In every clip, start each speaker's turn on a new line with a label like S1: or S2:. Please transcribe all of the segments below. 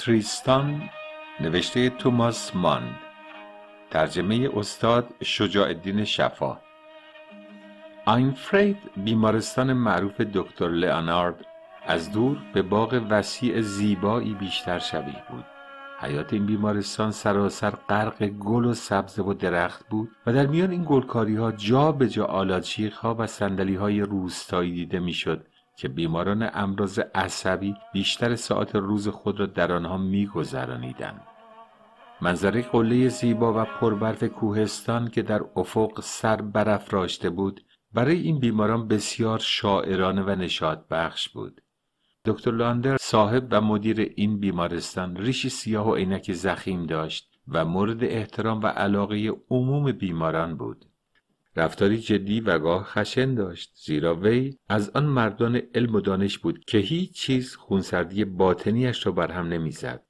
S1: تریستان نوشته توماس مان ترجمه استاد شجاع الدین شفا آینفرید بیمارستان معروف دکتر لئونارد از دور به باغ وسیع زیبایی بیشتر شبیه بود حیات این بیمارستان سراسر غرق گل و سبز و درخت بود و در میان این گلکاری ها جا به جا آلاچیق ها و صندلی های روستایی دیده میشد که بیماران امراض عصبی بیشتر ساعت روز خود را در آنها میگذرانیدند منظره قله زیبا و پربرف کوهستان که در افق سر برافراشته بود برای این بیماران بسیار شاعرانه و نشاط بخش بود دکتر لاندر صاحب و مدیر این بیمارستان ریشی سیاه و عینک زخیم داشت و مورد احترام و علاقه عموم بیماران بود رفتاری جدی و گاه خشن داشت زیرا وی از آن مردان علم و دانش بود که هیچ چیز خونسردی باطنیش را بر هم نمیزد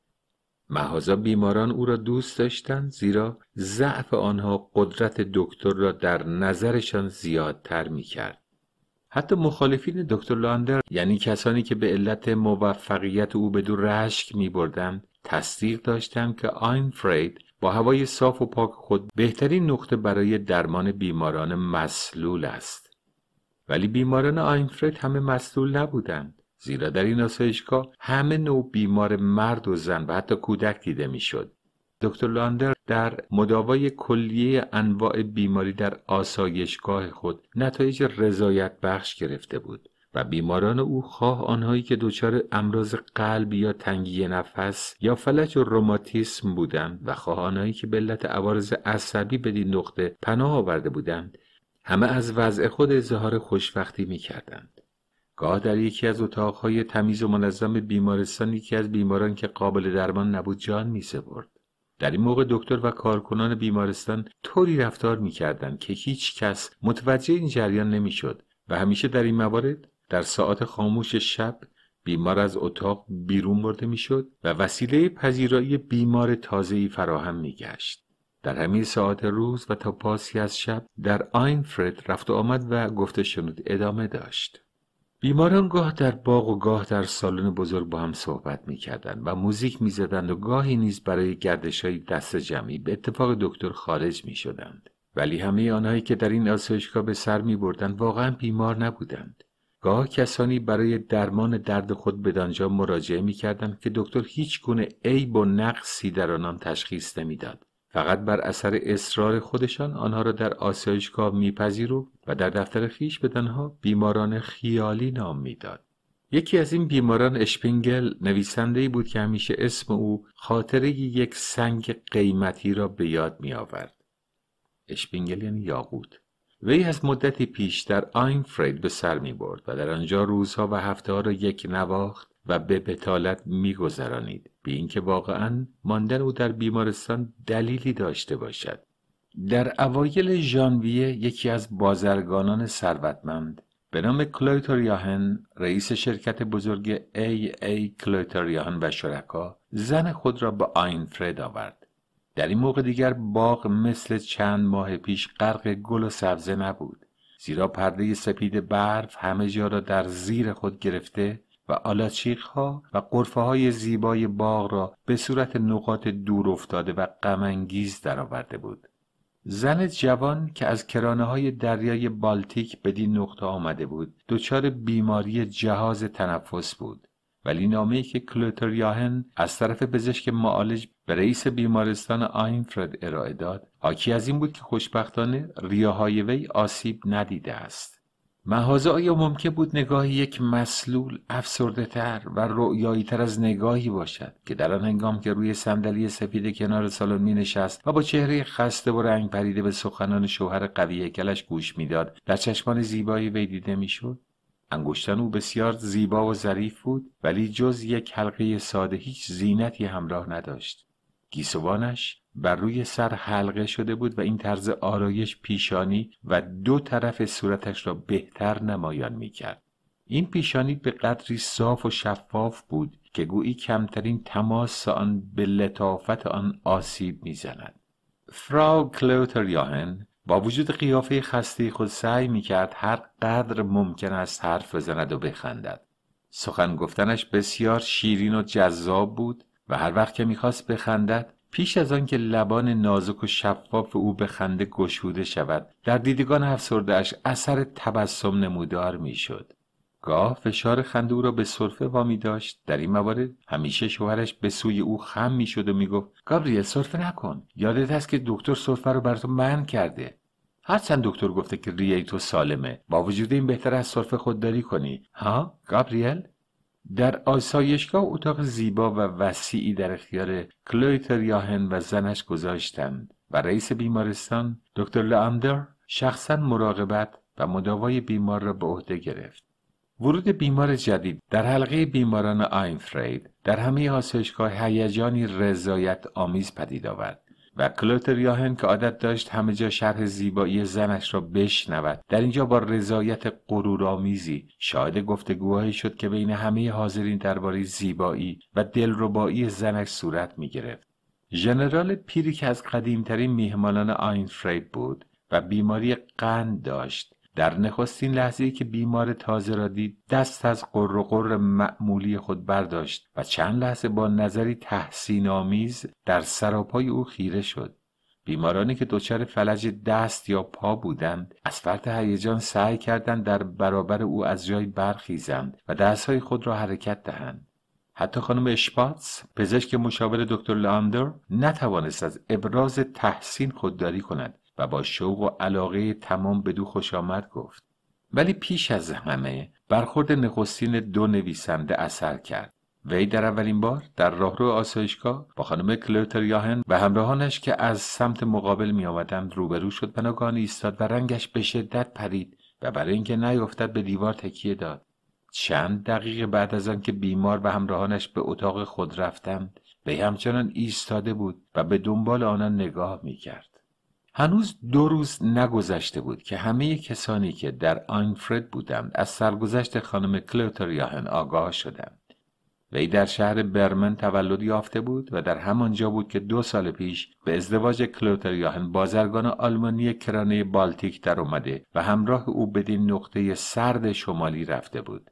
S1: مهازا بیماران او را دوست داشتند زیرا ضعف آنها قدرت دکتر را در نظرشان زیادتر میکرد حتی مخالفین دکتر لاندر یعنی کسانی که به علت موفقیت او به دو رشک می تصدیق داشتند که آین فرید با هوای صاف و پاک خود بهترین نقطه برای درمان بیماران مسلول است ولی بیماران آینفرد همه مسلول نبودند زیرا در این آسایشگاه همه نوع بیمار مرد و زن و حتی کودک دیده میشد دکتر لاندر در مداوای کلیه انواع بیماری در آسایشگاه خود نتایج رضایت بخش گرفته بود و بیماران او خواه آنهایی که دچار امراض قلب یا تنگی نفس یا فلج و روماتیسم بودند و خواه آنهایی که به علت عوارض عصبی بدین نقطه پناه آورده بودند همه از وضع خود اظهار خوشبختی میکردند گاه در یکی از اتاقهای تمیز و منظم بیمارستان یکی از بیماران که قابل درمان نبود جان میسپرد در این موقع دکتر و کارکنان بیمارستان طوری رفتار میکردند که هیچ کس متوجه این جریان نمیشد و همیشه در این موارد در ساعات خاموش شب بیمار از اتاق بیرون برده میشد و وسیله پذیرایی بیمار تازه‌ای فراهم میگشت در همین ساعت روز و تا پاسی از شب در آینفرد رفت و آمد و گفته شنود ادامه داشت بیماران گاه در باغ و گاه در سالن بزرگ با هم صحبت میکردند و موزیک میزدند و گاهی نیز برای گردش های دست جمعی به اتفاق دکتر خارج میشدند ولی همه آنهایی که در این آسایشگاه به سر می واقعا بیمار نبودند گاه کسانی برای درمان درد خود به دانجا مراجعه می کردند که دکتر هیچ گونه عیب و نقصی در آنان تشخیص نمیداد. فقط بر اثر اصرار خودشان آنها را در آسایشگاه پذیرو و در دفتر خیش به بیماران خیالی نام میداد یکی از این بیماران اشپینگل نویسنده بود که همیشه اسم او خاطره یک سنگ قیمتی را به یاد می آورد. اشپینگل یعنی یاقوت. وی از مدتی پیش در آینفرید به سر می برد و در آنجا روزها و هفته ها را یک نواخت و به بتالت میگذرانید به اینکه واقعا ماندن او در بیمارستان دلیلی داشته باشد در اوایل ژانویه یکی از بازرگانان ثروتمند به نام یاهن رئیس شرکت بزرگ ای AA یاهن و شرکا زن خود را به آینفرید آورد در این موقع دیگر باغ مثل چند ماه پیش غرق گل و سبزه نبود زیرا پرده سپید برف همه جا را در زیر خود گرفته و ها و قرفه های زیبای باغ را به صورت نقاط دور افتاده و غمانگیز درآورده بود زن جوان که از کرانه های دریای بالتیک بدین نقطه آمده بود دچار بیماری جهاز تنفس بود ولی نامه که کلوتر یاهن از طرف پزشک معالج به رئیس بیمارستان آینفرد ارائه داد حاکی از این بود که خوشبختانه ریاهای وی آسیب ندیده است محاضه آیا ممکن بود نگاهی یک مسلول افسرده تر و رؤیایی تر از نگاهی باشد که در آن هنگام که روی صندلی سفید کنار سالن می نشست و با چهره خسته و رنگ پریده به سخنان شوهر قویه کلش گوش میداد در چشمان زیبایی وی دیده میشد انگشتان او بسیار زیبا و ظریف بود ولی جز یک حلقه ساده هیچ زینتی همراه نداشت گیسوانش بر روی سر حلقه شده بود و این طرز آرایش پیشانی و دو طرف صورتش را بهتر نمایان می کرد. این پیشانی به قدری صاف و شفاف بود که گویی کمترین تماس آن به لطافت آن آسیب میزند. فراو کلوتر یاهن با وجود قیافه خسته خود سعی می کرد هر قدر ممکن است حرف بزند و بخندد. سخن گفتنش بسیار شیرین و جذاب بود و هر وقت که میخواست بخندد پیش از آنکه لبان نازک و شفاف او به خنده گشوده شود در دیدگان افسردهاش اثر تبسم نمودار میشد گاه فشار خنده او را به صرفه وامی داشت در این موارد همیشه شوهرش به سوی او خم میشد و میگفت گابریل صرفه نکن یادت هست که دکتر صرفه رو بر تو من کرده هرچند دکتر گفته که ریه تو سالمه با وجود این بهتر از صرفه خودداری کنی ها گابریل در آسایشگاه اتاق زیبا و وسیعی در اختیار کلویتر یاهن و زنش گذاشتند و رئیس بیمارستان دکتر لاندر شخصا مراقبت و مداوای بیمار را به عهده گرفت ورود بیمار جدید در حلقه بیماران آینفرید در همه آسایشگاه هیجانی رضایت آمیز پدید آورد و کلوتر یاهن که عادت داشت همه جا شرح زیبایی زنش را بشنود در اینجا با رضایت غرورآمیزی شاهد گفتگوهایی شد که بین همه حاضرین درباره زیبایی و دلربایی زنش صورت میگرفت ژنرال پیری که از قدیمترین میهمانان آینفرید بود و بیماری قند داشت در نخستین لحظه که بیمار تازه را دید دست از قر و قر معمولی خود برداشت و چند لحظه با نظری تحسین آمیز در سراپای او خیره شد بیمارانی که دچار فلج دست یا پا بودند از فرط هیجان سعی کردند در برابر او از جای برخیزند و دستهای خود را حرکت دهند حتی خانم اشپاتس پزشک مشاور دکتر لاندر نتوانست از ابراز تحسین خودداری کند و با شوق و علاقه تمام به دو خوش آمد گفت ولی پیش از همه برخورد نخستین دو نویسنده اثر کرد وی در اولین بار در راهرو آسایشگاه با خانم کلوتر یاهن و همراهانش که از سمت مقابل می آمدند روبرو شد بناگان ایستاد و رنگش به شدت پرید و برای اینکه نیفتد به دیوار تکیه داد چند دقیقه بعد از آنکه بیمار و همراهانش به اتاق خود رفتند وی همچنان ایستاده بود و به دنبال آنان نگاه می هنوز دو روز نگذشته بود که همه کسانی که در آینفرد بودند از سرگذشت خانم کلوتریاهن آگاه شدند. وی در شهر برمن تولد یافته بود و در همانجا بود که دو سال پیش به ازدواج کلوتریاهن بازرگان آلمانی کرانه بالتیک در اومده و همراه او بدین نقطه سرد شمالی رفته بود.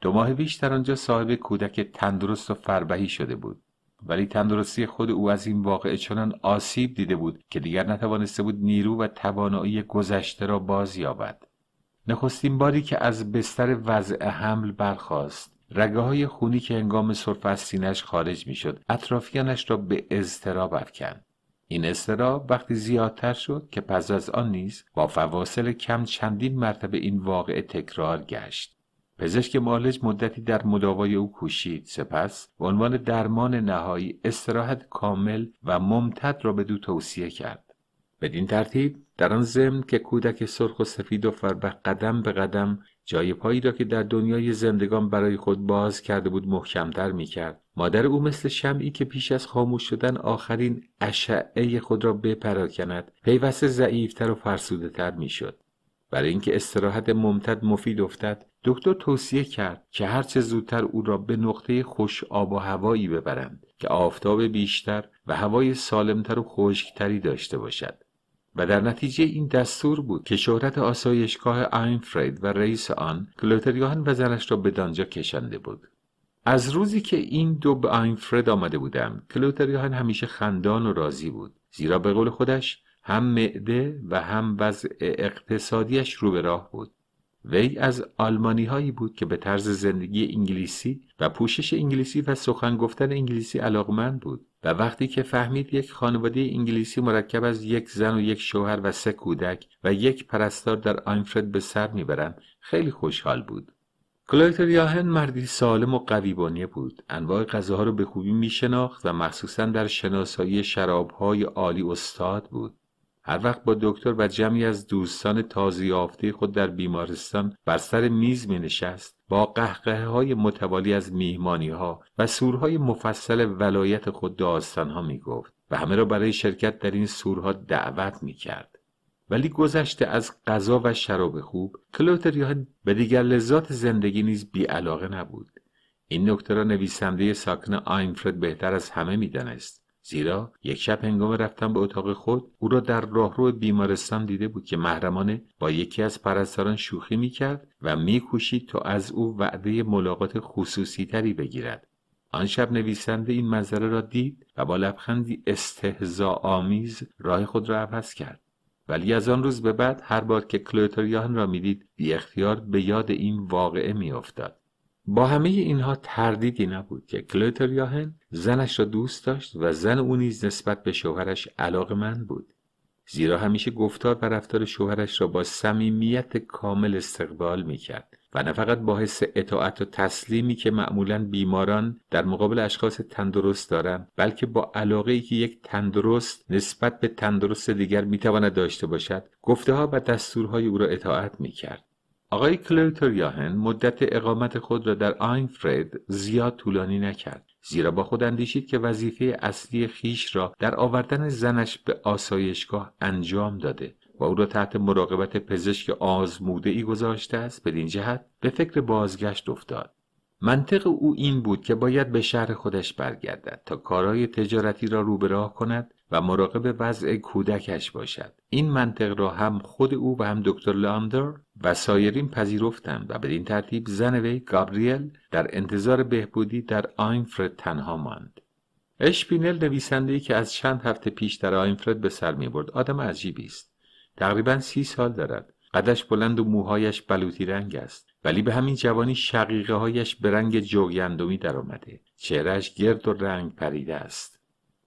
S1: دو ماه پیش در آنجا صاحب کودک تندرست و فربهی شده بود ولی تندرستی خود او از این واقعه چنان آسیب دیده بود که دیگر نتوانسته بود نیرو و توانایی گذشته را باز یابد نخستین باری که از بستر وضع حمل برخاست رگه های خونی که هنگام صرف از سینش خارج میشد اطرافیانش را به اضطراب افکند این اضطراب وقتی زیادتر شد که پس از آن نیز با فواصل کم چندین مرتبه این واقعه تکرار گشت پزشک مالج مدتی در مداوای او کوشید سپس به عنوان درمان نهایی استراحت کامل و ممتد را به دو توصیه کرد بدین ترتیب در آن ضمن که کودک سرخ و سفید و فربه قدم به قدم جای پایی را که در دنیای زندگان برای خود باز کرده بود محکمتر می مادر او مثل شمعی که پیش از خاموش شدن آخرین اشعه خود را بپراکند پیوسته ضعیفتر و فرسودهتر میشد می برای اینکه استراحت ممتد مفید افتد دکتر توصیه کرد که هرچه زودتر او را به نقطه خوش آب و هوایی ببرند که آفتاب بیشتر و هوای سالمتر و خشکتری داشته باشد و در نتیجه این دستور بود که شهرت آسایشگاه آینفرید و رئیس آن کلوتریان و زنش را به دانجا کشنده بود از روزی که این دو به آینفرد آمده بودم کلوتریان همیشه خندان و راضی بود زیرا به قول خودش هم معده و هم وضع اقتصادیش رو به راه بود وی از آلمانی هایی بود که به طرز زندگی انگلیسی و پوشش انگلیسی و سخن گفتن انگلیسی علاقمند بود و وقتی که فهمید یک خانواده انگلیسی مرکب از یک زن و یک شوهر و سه کودک و یک پرستار در آینفرد به سر میبرند خیلی خوشحال بود کلویتر یاهن مردی سالم و قویبانیه بود انواع غذاها را به خوبی میشناخت و مخصوصا در شناسایی شرابهای عالی استاد بود هر وقت با دکتر و جمعی از دوستان تازی یافته خود در بیمارستان بر سر میز می نشست با قهقه های متوالی از میهمانی ها و سورهای مفصل ولایت خود داستان ها می گفت و همه را برای شرکت در این سورها دعوت می کرد. ولی گذشته از غذا و شراب خوب کلوتریان به دیگر لذات زندگی نیز علاقه نبود این نکته را نویسنده ساکن آینفرد بهتر از همه دانست، زیرا یک شب هنگام رفتن به اتاق خود او را در راهرو بیمارستان دیده بود که محرمانه با یکی از پرستاران شوخی میکرد و میکوشید تا از او وعده ملاقات خصوصی تری بگیرد آن شب نویسنده این منظره را دید و با لبخندی آمیز راه خود را عوض کرد ولی از آن روز به بعد هر بار که کلوتریان را میدید بی اختیار به یاد این واقعه میافتاد با همه اینها تردیدی نبود که یاهن زنش را دوست داشت و زن او نیز نسبت به شوهرش من بود زیرا همیشه گفتار و رفتار شوهرش را با صمیمیت کامل استقبال میکرد و نه فقط با حس اطاعت و تسلیمی که معمولا بیماران در مقابل اشخاص تندرست دارند بلکه با علاقه ای که یک تندرست نسبت به تندرست دیگر میتواند داشته باشد گفته ها و دستورهای او را اطاعت میکرد آقای کلرتر یاهن مدت اقامت خود را در آینفرد زیاد طولانی نکرد زیرا با خود اندیشید که وظیفه اصلی خیش را در آوردن زنش به آسایشگاه انجام داده و او را تحت مراقبت پزشک آزموده ای گذاشته است بدین جهت به فکر بازگشت افتاد منطق او این بود که باید به شهر خودش برگردد تا کارهای تجارتی را روبراه کند و مراقب وضع کودکش باشد این منطق را هم خود او و هم دکتر لاندر و سایرین پذیرفتند و بدین ترتیب زن وی گابریل در انتظار بهبودی در آینفرد تنها ماند اشپینل نویسنده که از چند هفته پیش در آینفرد به سر می برد آدم عجیبی است تقریبا سی سال دارد قدش بلند و موهایش بلوطی رنگ است ولی به همین جوانی شقیقه هایش به رنگ جوگندمی درآمده چهرهش گرد و رنگ پریده است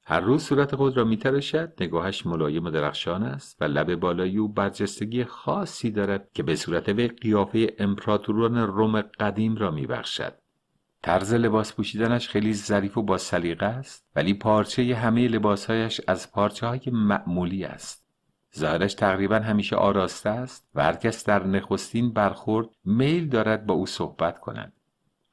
S1: هر روز صورت خود را میتراشد نگاهش ملایم و درخشان است و لب بالایی او برجستگی خاصی دارد که به صورت وی قیافه امپراتوران روم قدیم را میبخشد طرز لباس پوشیدنش خیلی ظریف و با سلیقه است ولی پارچه همه لباسهایش از پارچه های معمولی است ظاهرش تقریبا همیشه آراسته است و هرکس در نخستین برخورد میل دارد با او صحبت کند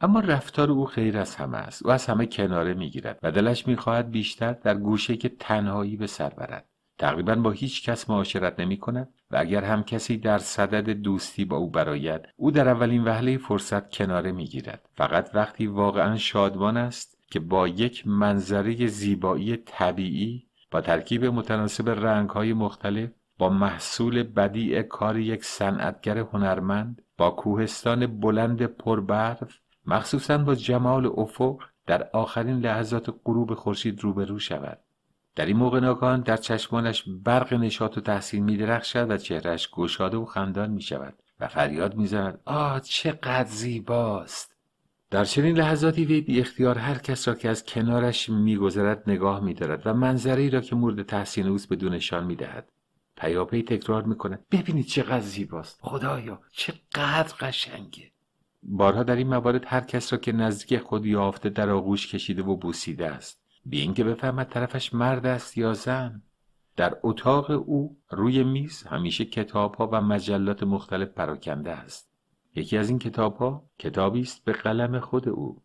S1: اما رفتار او غیر از همه است او از همه کناره میگیرد و دلش میخواهد بیشتر در گوشه که تنهایی به سر برد تقریبا با هیچ کس معاشرت نمی کند و اگر هم کسی در صدد دوستی با او براید او در اولین وهله فرصت کناره می گیرد. فقط وقتی واقعا شادمان است که با یک منظره زیبایی طبیعی با ترکیب متناسب رنگ های مختلف با محصول بدیع کار یک صنعتگر هنرمند با کوهستان بلند پربرف مخصوصا با جمال افق در آخرین لحظات غروب خورشید روبرو شود در این موقع ناگهان در چشمانش برق نشاط و تحسین می و چهرش گشاده و خندان می شود و فریاد می زند آه چقدر زیباست در چنین لحظاتی وی بی اختیار هر کس را که از کنارش میگذرد نگاه میدارد و منظری را که مورد تحسین اوست به نشان میدهد پیاپی تکرار میکند ببینید چقدر زیباست خدایا چقدر قشنگه بارها در این موارد هر کس را که نزدیک خود یافته در آغوش کشیده و بوسیده است بی اینکه بفهمد طرفش مرد است یا زن در اتاق او روی میز همیشه کتابها و مجلات مختلف پراکنده است یکی از این کتابها کتابی است به قلم خود او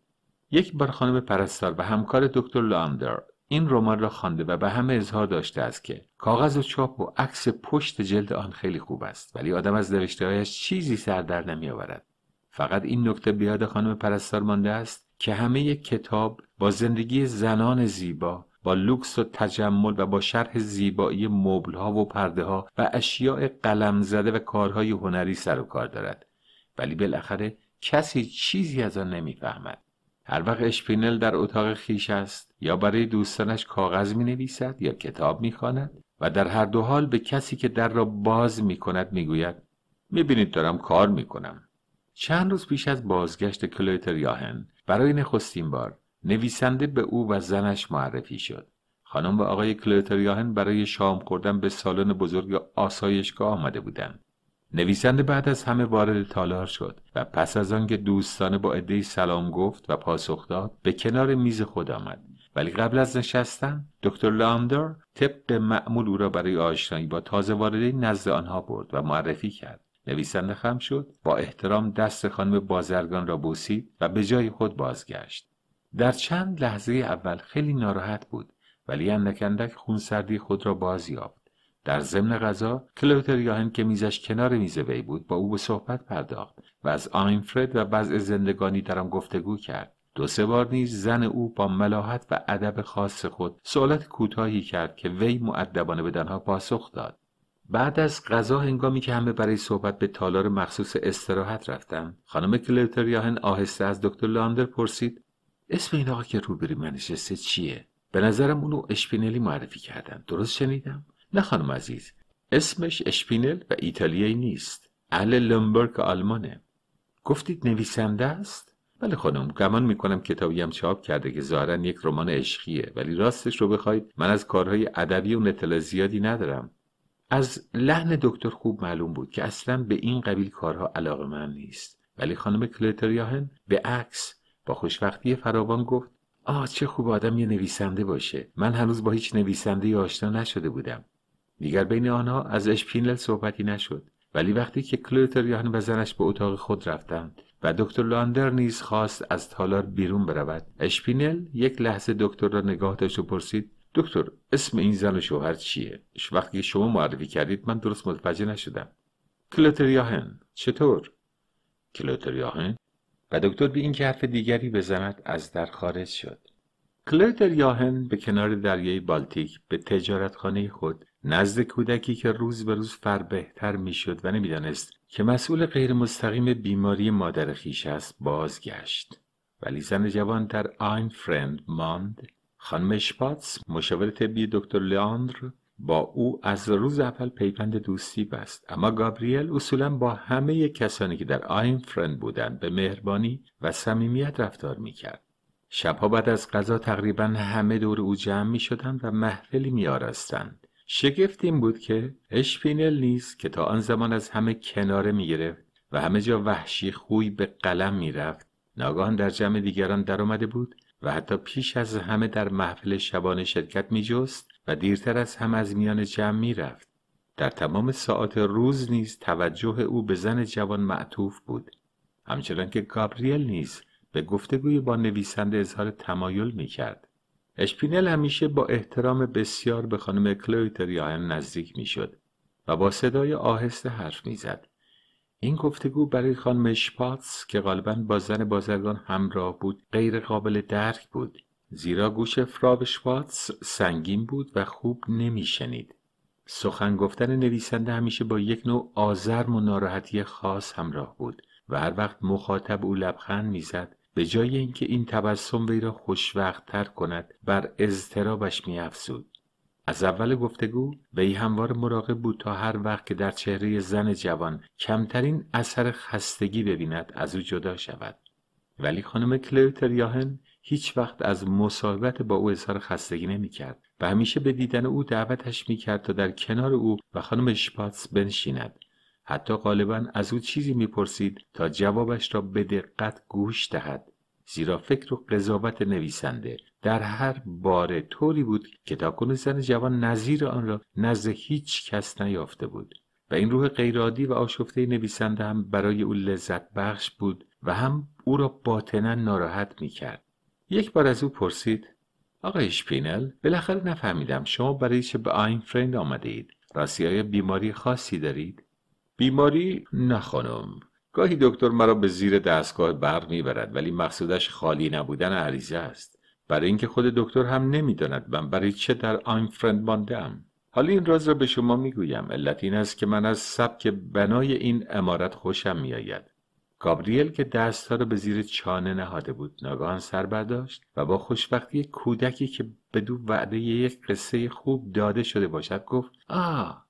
S1: یک بار خانم پرستار و همکار دکتر لاندر این رمان را خوانده و به همه اظهار داشته است که کاغذ و چاپ و عکس پشت جلد آن خیلی خوب است ولی آدم از نوشتههایش چیزی سر در نمیآورد فقط این نکته بیاد خانم پرستار مانده است که همه کتاب با زندگی زنان زیبا با لوکس و تجمل و با شرح زیبایی مبلها و پرده ها و اشیاء قلم زده و کارهای هنری سر و کار دارد ولی بالاخره کسی چیزی از آن نمیفهمد هر وقت اشپینل در اتاق خیش است یا برای دوستانش کاغذ می نویسد یا کتاب می و در هر دو حال به کسی که در را باز می کند می گوید می بینید دارم کار می کنم چند روز پیش از بازگشت کلویتر یاهن برای نخستین بار نویسنده به او و زنش معرفی شد خانم و آقای کلویتر یاهن برای شام خوردن به سالن بزرگ آسایشگاه آمده بودند نویسنده بعد از همه وارد تالار شد و پس از آنکه دوستانه با عدهای سلام گفت و پاسخ داد به کنار میز خود آمد ولی قبل از نشستن دکتر لامدار طبق معمول او را برای آشنایی با تازه واردین نزد آنها برد و معرفی کرد نویسنده خم شد با احترام دست خانم بازرگان را بوسید و به جای خود بازگشت در چند لحظه اول خیلی ناراحت بود ولی اندک اندک خونسردی خود را باز یافت در ضمن غذا کلوتر یاهن که میزش کنار میز وی بود با او به صحبت پرداخت و از آینفرد و وضع زندگانی در آن گفتگو کرد دو سه بار نیز زن او با ملاحت و ادب خاص خود سوالات کوتاهی کرد که وی معدبانه به دنها پاسخ داد بعد از غذا هنگامی که همه برای صحبت به تالار مخصوص استراحت رفتند، خانم کلرتریاهن آهسته از دکتر لاندر پرسید اسم این آقا که روبری من نشسته چیه به نظرم اونو اشپینلی معرفی کردن درست شنیدم نه خانم عزیز اسمش اشپینل و ایتالیایی نیست اهل لومبرگ آلمانه گفتید نویسنده است بله خانم گمان میکنم کتابی هم چاپ کرده که ظاهرا یک رمان عشقیه ولی راستش رو بخواید من از کارهای ادبی اون اطلاع زیادی ندارم از لحن دکتر خوب معلوم بود که اصلا به این قبیل کارها علاقه من نیست ولی خانم کلتریاهن به عکس با خوشبختی فراوان گفت آه چه خوب آدم یه نویسنده باشه من هنوز با هیچ نویسنده آشنا نشده بودم دیگر بین آنها از اشپینل صحبتی نشد ولی وقتی که کلوتریان و زنش به اتاق خود رفتند و دکتر لاندر نیز خواست از تالار بیرون برود اشپینل یک لحظه دکتر را نگاه داشت و پرسید دکتر اسم این زن و شوهر چیه وقتی شما معرفی کردید من درست متوجه نشدم کلوتریاهن چطور کلوتریاهن و دکتر به که حرف دیگری بزند از در خارج شد کلوتریاهن به کنار دریای بالتیک به تجارتخانه خود نزد کودکی که روز به روز فر بهتر میشد و دانست که مسئول غیر مستقیم بیماری مادر خیش است بازگشت ولی زن جوان در آین فرند ماند خانم شپاتس مشاور طبی دکتر لیاندر با او از روز اول پیوند دوستی بست اما گابریل اصولا با همه کسانی که در آین فرند بودند به مهربانی و صمیمیت رفتار میکرد شبها بعد از غذا تقریبا همه دور او جمع میشدند و محفلی میآراستند شگفت این بود که اشپینل نیز که تا آن زمان از همه کناره میگرفت و همه جا وحشی خوی به قلم میرفت ناگاهان در جمع دیگران درآمده بود و حتی پیش از همه در محفل شبانه شرکت می و دیرتر از هم از میان جمع می رفت. در تمام ساعات روز نیز توجه او به زن جوان معطوف بود. همچنان که گابریل نیز به گفتگوی با نویسنده اظهار تمایل میکرد. اشپینل همیشه با احترام بسیار به خانم کلویتریان نزدیک میشد و با صدای آهسته حرف میزد. این گفتگو برای خانم شپاتس که غالبا با زن بازرگان همراه بود غیر قابل درک بود زیرا گوش فراب شپاتس سنگین بود و خوب نمیشنید سخن گفتن نویسنده همیشه با یک نوع آزرم و ناراحتی خاص همراه بود و هر وقت مخاطب او لبخند میزد به جای اینکه این تبسم وی را خوشوقتتر کند بر اضطرابش میافزود از اول گفتگو وی هموار مراقب بود تا هر وقت که در چهره زن جوان کمترین اثر خستگی ببیند از او جدا شود ولی خانم کلوتر یاهن هیچ وقت از مصاحبت با او اظهار خستگی نمی کرد و همیشه به دیدن او دعوتش می کرد تا در کنار او و خانم شپاتس بنشیند حتی غالبا از او چیزی میپرسید تا جوابش را به دقت گوش دهد زیرا فکر و قضاوت نویسنده در هر باره طوری بود که تاکنون زن جوان نظیر آن را نزد هیچ کس نیافته بود و این روح غیرادی و آشفته نویسنده هم برای او لذت بخش بود و هم او را باطنا ناراحت می کرد. یک بار از او پرسید آقای شپینل بالاخره نفهمیدم شما برای چه به آینفرند آمده اید راستی بیماری خاصی دارید بیماری نه گاهی دکتر مرا به زیر دستگاه برق میبرد ولی مقصودش خالی نبودن عریضه است برای اینکه خود دکتر هم نمیداند من برای چه در آین فرند ماندهام حالا این راز را به شما میگویم علت این است که من از سبک بنای این امارت خوشم میآید گابریل که دستها را به زیر چانه نهاده بود ناگهان سر برداشت و با خوشبختی کودکی که دو وعده یک قصه خوب داده شده باشد گفت آه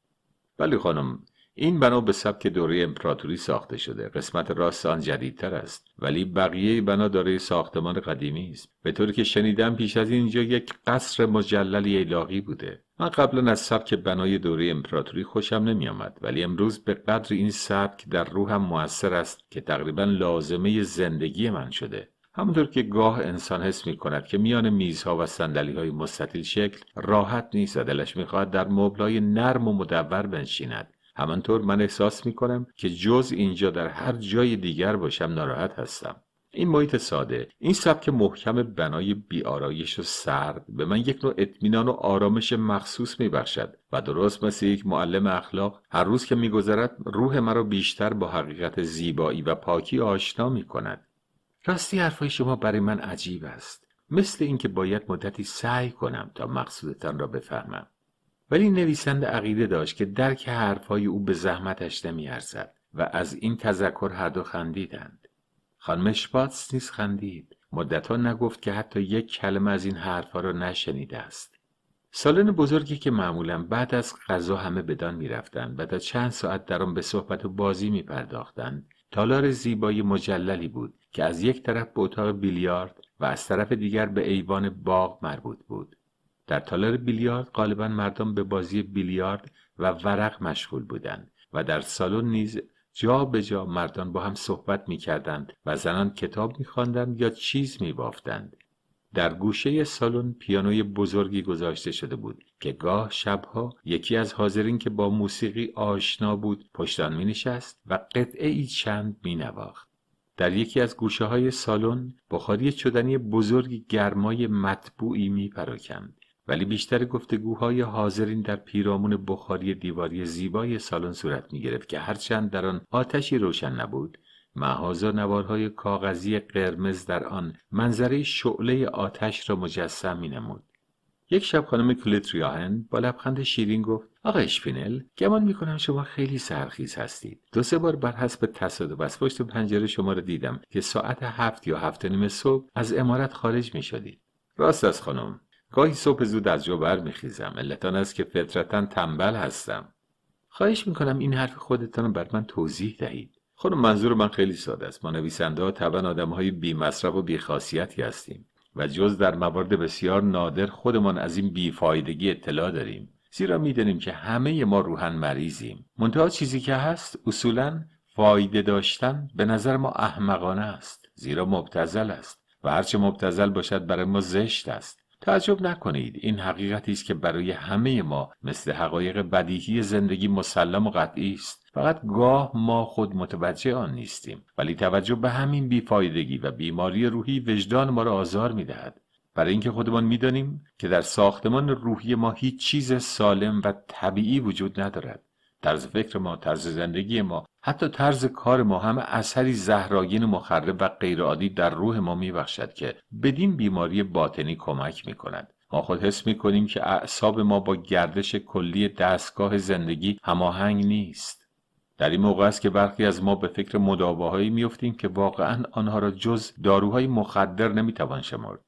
S1: بله خانم این بنا به سبک دوره امپراتوری ساخته شده قسمت راست آن جدیدتر است ولی بقیه بنا دارای ساختمان قدیمی است به طوری که شنیدم پیش از اینجا یک قصر مجلل ایلاقی بوده من قبلا از سبک بنای دوره امپراتوری خوشم نمیآمد ولی امروز به قدر این سبک در روحم موثر است که تقریبا لازمه زندگی من شده همونطور که گاه انسان حس می کند که میان میزها و سندلی های مستطیل شکل راحت نیست و دلش میخواهد در مبلای نرم و مدور بنشیند همانطور من احساس می کنم که جز اینجا در هر جای دیگر باشم ناراحت هستم این محیط ساده این سبک محکم بنای بیارایش و سرد به من یک نوع اطمینان و آرامش مخصوص میبخشد و درست مثل یک معلم اخلاق هر روز که میگذرد روح مرا بیشتر با حقیقت زیبایی و پاکی آشنا می کند. راستی حرفهای شما برای من عجیب است مثل اینکه باید مدتی سعی کنم تا مقصودتان را بفهمم ولی نویسنده عقیده داشت که درک حرفهای او به زحمتش نمیارزد و از این تذکر هر دو خندیدند خانم شپاتس نیز خندید مدتها نگفت که حتی یک کلمه از این حرفها را نشنیده است سالن بزرگی که معمولا بعد از غذا همه بدان میرفتند و تا چند ساعت در آن به صحبت و بازی پرداختند، تالار زیبای مجللی بود که از یک طرف به اتاق بیلیارد و از طرف دیگر به ایوان باغ مربوط بود در تالار بیلیارد غالبا مردم به بازی بیلیارد و ورق مشغول بودند و در سالن نیز جا به جا مردان با هم صحبت می کردند و زنان کتاب می خواندند یا چیز می بافتند. در گوشه سالن پیانوی بزرگی گذاشته شده بود که گاه شبها یکی از حاضرین که با موسیقی آشنا بود پشتان می نشست و قطعه ای چند می نواخت. در یکی از گوشه های سالن بخاری چدنی بزرگی گرمای مطبوعی می پراکند. ولی بیشتر گفتگوهای حاضرین در پیرامون بخاری دیواری زیبای سالن صورت می گرفت که هرچند در آن آتشی روشن نبود محازا نوارهای کاغذی قرمز در آن منظره شعله آتش را مجسم می نمود. یک شب خانم کلیت با لبخند شیرین گفت آقای اشپینل گمان کنم شما خیلی سرخیز هستید دو سه بار بر حسب تصادف از پشت پنجره شما را دیدم که ساعت هفت یا هفت نیم صبح از امارت خارج می شدید. راست از خانم گاهی صبح زود از جا بر میخیزم علت است که فطرتا تنبل هستم خواهش میکنم این حرف خودتان بر من توضیح دهید خود منظور من خیلی ساده است ما نویسنده ها طبعا آدم های بی مصرف و بی خاصیتی هستیم و جز در موارد بسیار نادر خودمان از این بیفایدگی اطلاع داریم زیرا میدانیم که همه ما روحن مریضیم منتها چیزی که هست اصولا فایده داشتن به نظر ما احمقانه است زیرا مبتزل است و هرچه مبتزل باشد برای ما زشت است تعجب نکنید این حقیقتی است که برای همه ما مثل حقایق بدیهی زندگی مسلم و قطعی است فقط گاه ما خود متوجه آن نیستیم ولی توجه به همین بیفایدگی و بیماری روحی وجدان ما را آزار میدهد برای اینکه خودمان میدانیم که در ساختمان روحی ما هیچ چیز سالم و طبیعی وجود ندارد طرز فکر ما طرز زندگی ما حتی طرز کار ما هم اثری زهراگین و مخرب و غیرعادی در روح ما میبخشد که بدین بیماری باطنی کمک میکند ما خود حس میکنیم که اعصاب ما با گردش کلی دستگاه زندگی هماهنگ نیست در این موقع است که برخی از ما به فکر مداواهایی میافتیم که واقعا آنها را جز داروهای مخدر نمیتوان شمرد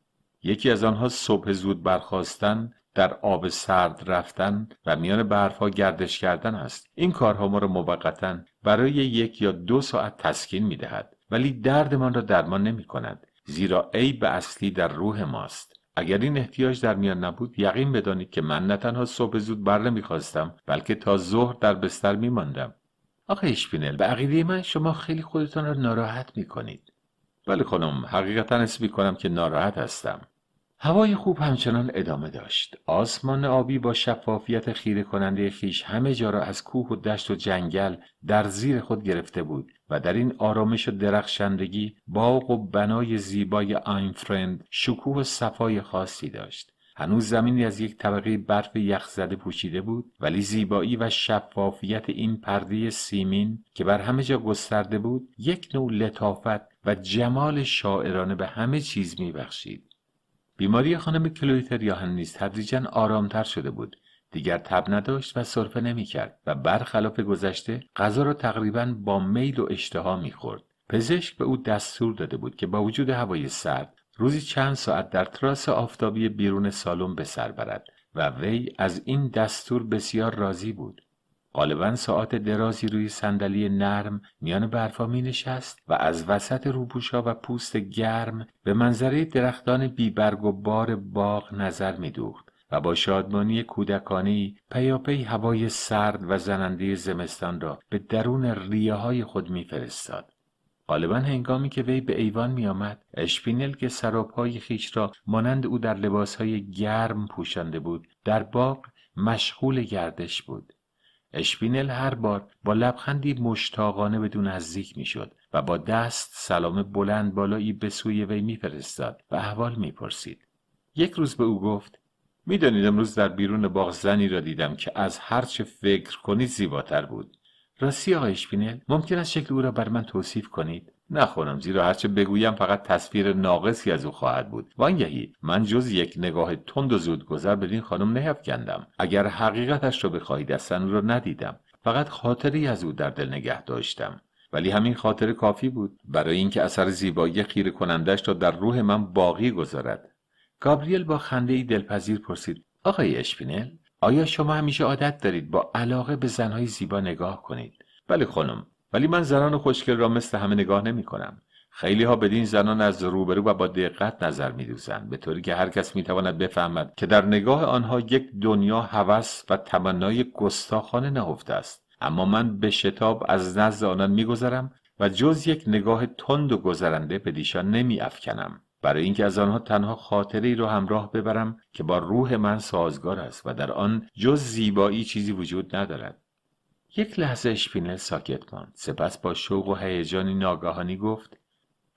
S1: یکی از آنها صبح زود برخواستن در آب سرد رفتن و میان ها گردش کردن است این کارها ما را موقتا برای یک یا دو ساعت تسکین می دهد ولی دردمان را درمان نمی کند زیرا به اصلی در روح ماست اگر این احتیاج در میان نبود یقین بدانید که من نه تنها صبح زود بر نمیخواستم بلکه تا ظهر در بستر میماندم آقای اشپینل به عقیده من شما خیلی خودتان را ناراحت میکنید بله خانم حقیقتا حس کنم که ناراحت هستم هوای خوب همچنان ادامه داشت. آسمان آبی با شفافیت خیره کننده خیش همه جا را از کوه و دشت و جنگل در زیر خود گرفته بود و در این آرامش و درخشندگی باغ و بنای زیبای آینفرند شکوه و صفای خاصی داشت. هنوز زمینی از یک طبقه برف یخ زده پوشیده بود ولی زیبایی و شفافیت این پرده سیمین که بر همه جا گسترده بود یک نوع لطافت و جمال شاعرانه به همه چیز میبخشید بیماری خانم کلویتر یا هم تدریجا آرامتر شده بود دیگر تب نداشت و سرفه نمیکرد و برخلاف گذشته غذا را تقریبا با میل و اشتها میخورد پزشک به او دستور داده بود که با وجود هوای سرد روزی چند ساعت در تراس آفتابی بیرون سالن به سر برد و وی از این دستور بسیار راضی بود غالبا ساعت درازی روی صندلی نرم میان برفا می نشست و از وسط روبوشا و پوست گرم به منظره درختان بیبرگ و بار باغ نظر می دوخت و با شادمانی کودکانی پیاپی هوای سرد و زننده زمستان را به درون ریه های خود فرستاد. غالبا هنگامی که وی به ایوان می آمد، اشپینل که سراپای خیش را مانند او در لباسهای گرم پوشانده بود، در باغ مشغول گردش بود. اشپینل هر بار با لبخندی مشتاقانه به نزدیک میشد و با دست سلام بلند بالایی به سوی وی میفرستاد و احوال میپرسید یک روز به او گفت میدانید امروز در بیرون باغ زنی را دیدم که از هرچه فکر کنید زیباتر بود راستی آقای اشپینل ممکن است شکل او را بر من توصیف کنید نخورم زیرا هرچه بگویم فقط تصویر ناقصی از او خواهد بود وانگهی من جز یک نگاه تند و زود گذر این خانم نیفکندم اگر حقیقتش را بخواهید اصلا او را ندیدم فقط خاطری از او در دل نگه داشتم ولی همین خاطر کافی بود برای اینکه اثر زیبایی خیره کنندش را در روح من باقی گذارد گابریل با خنده ای دلپذیر پرسید آقای اشپینل آیا شما همیشه عادت دارید با علاقه به زنهای زیبا نگاه کنید بله خانم ولی من زنان خوشگل را مثل همه نگاه نمی کنم. خیلی ها بدین زنان از روبرو و با دقت نظر می دوزن. به طوری که هر کس می تواند بفهمد که در نگاه آنها یک دنیا هوس و تمنای گستاخانه نهفته است اما من به شتاب از نزد آنان میگذرم و جز یک نگاه تند و گذرنده به دیشان نمی افکنم. برای اینکه از آنها تنها خاطری را همراه ببرم که با روح من سازگار است و در آن جز زیبایی چیزی وجود ندارد یک لحظه اشپینل ساکت ماند سپس با شوق و هیجانی ناگاهانی گفت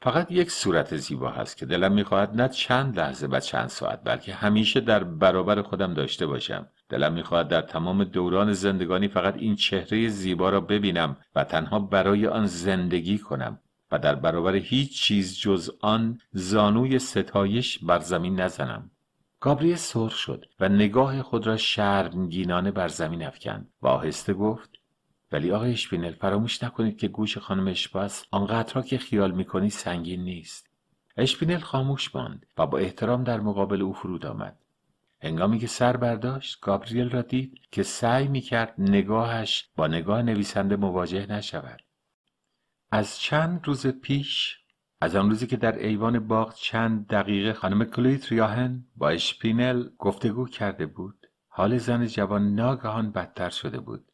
S1: فقط یک صورت زیبا هست که دلم میخواهد نه چند لحظه و چند ساعت بلکه همیشه در برابر خودم داشته باشم دلم میخواهد در تمام دوران زندگانی فقط این چهره زیبا را ببینم و تنها برای آن زندگی کنم و در برابر هیچ چیز جز آن زانوی ستایش بر زمین نزنم گابریه سرخ شد و نگاه خود را شرمگینانه بر زمین افکند و آهسته گفت ولی آقای اشپینل فراموش نکنید که گوش خانم اشپاس آنقدرها که خیال میکنی سنگین نیست اشپینل خاموش ماند و با احترام در مقابل او فرود آمد هنگامی که سر برداشت گابریل را دید که سعی میکرد نگاهش با نگاه نویسنده مواجه نشود از چند روز پیش از آن روزی که در ایوان باغ چند دقیقه خانم کلویت ریاهن با اشپینل گفتگو کرده بود حال زن جوان ناگهان بدتر شده بود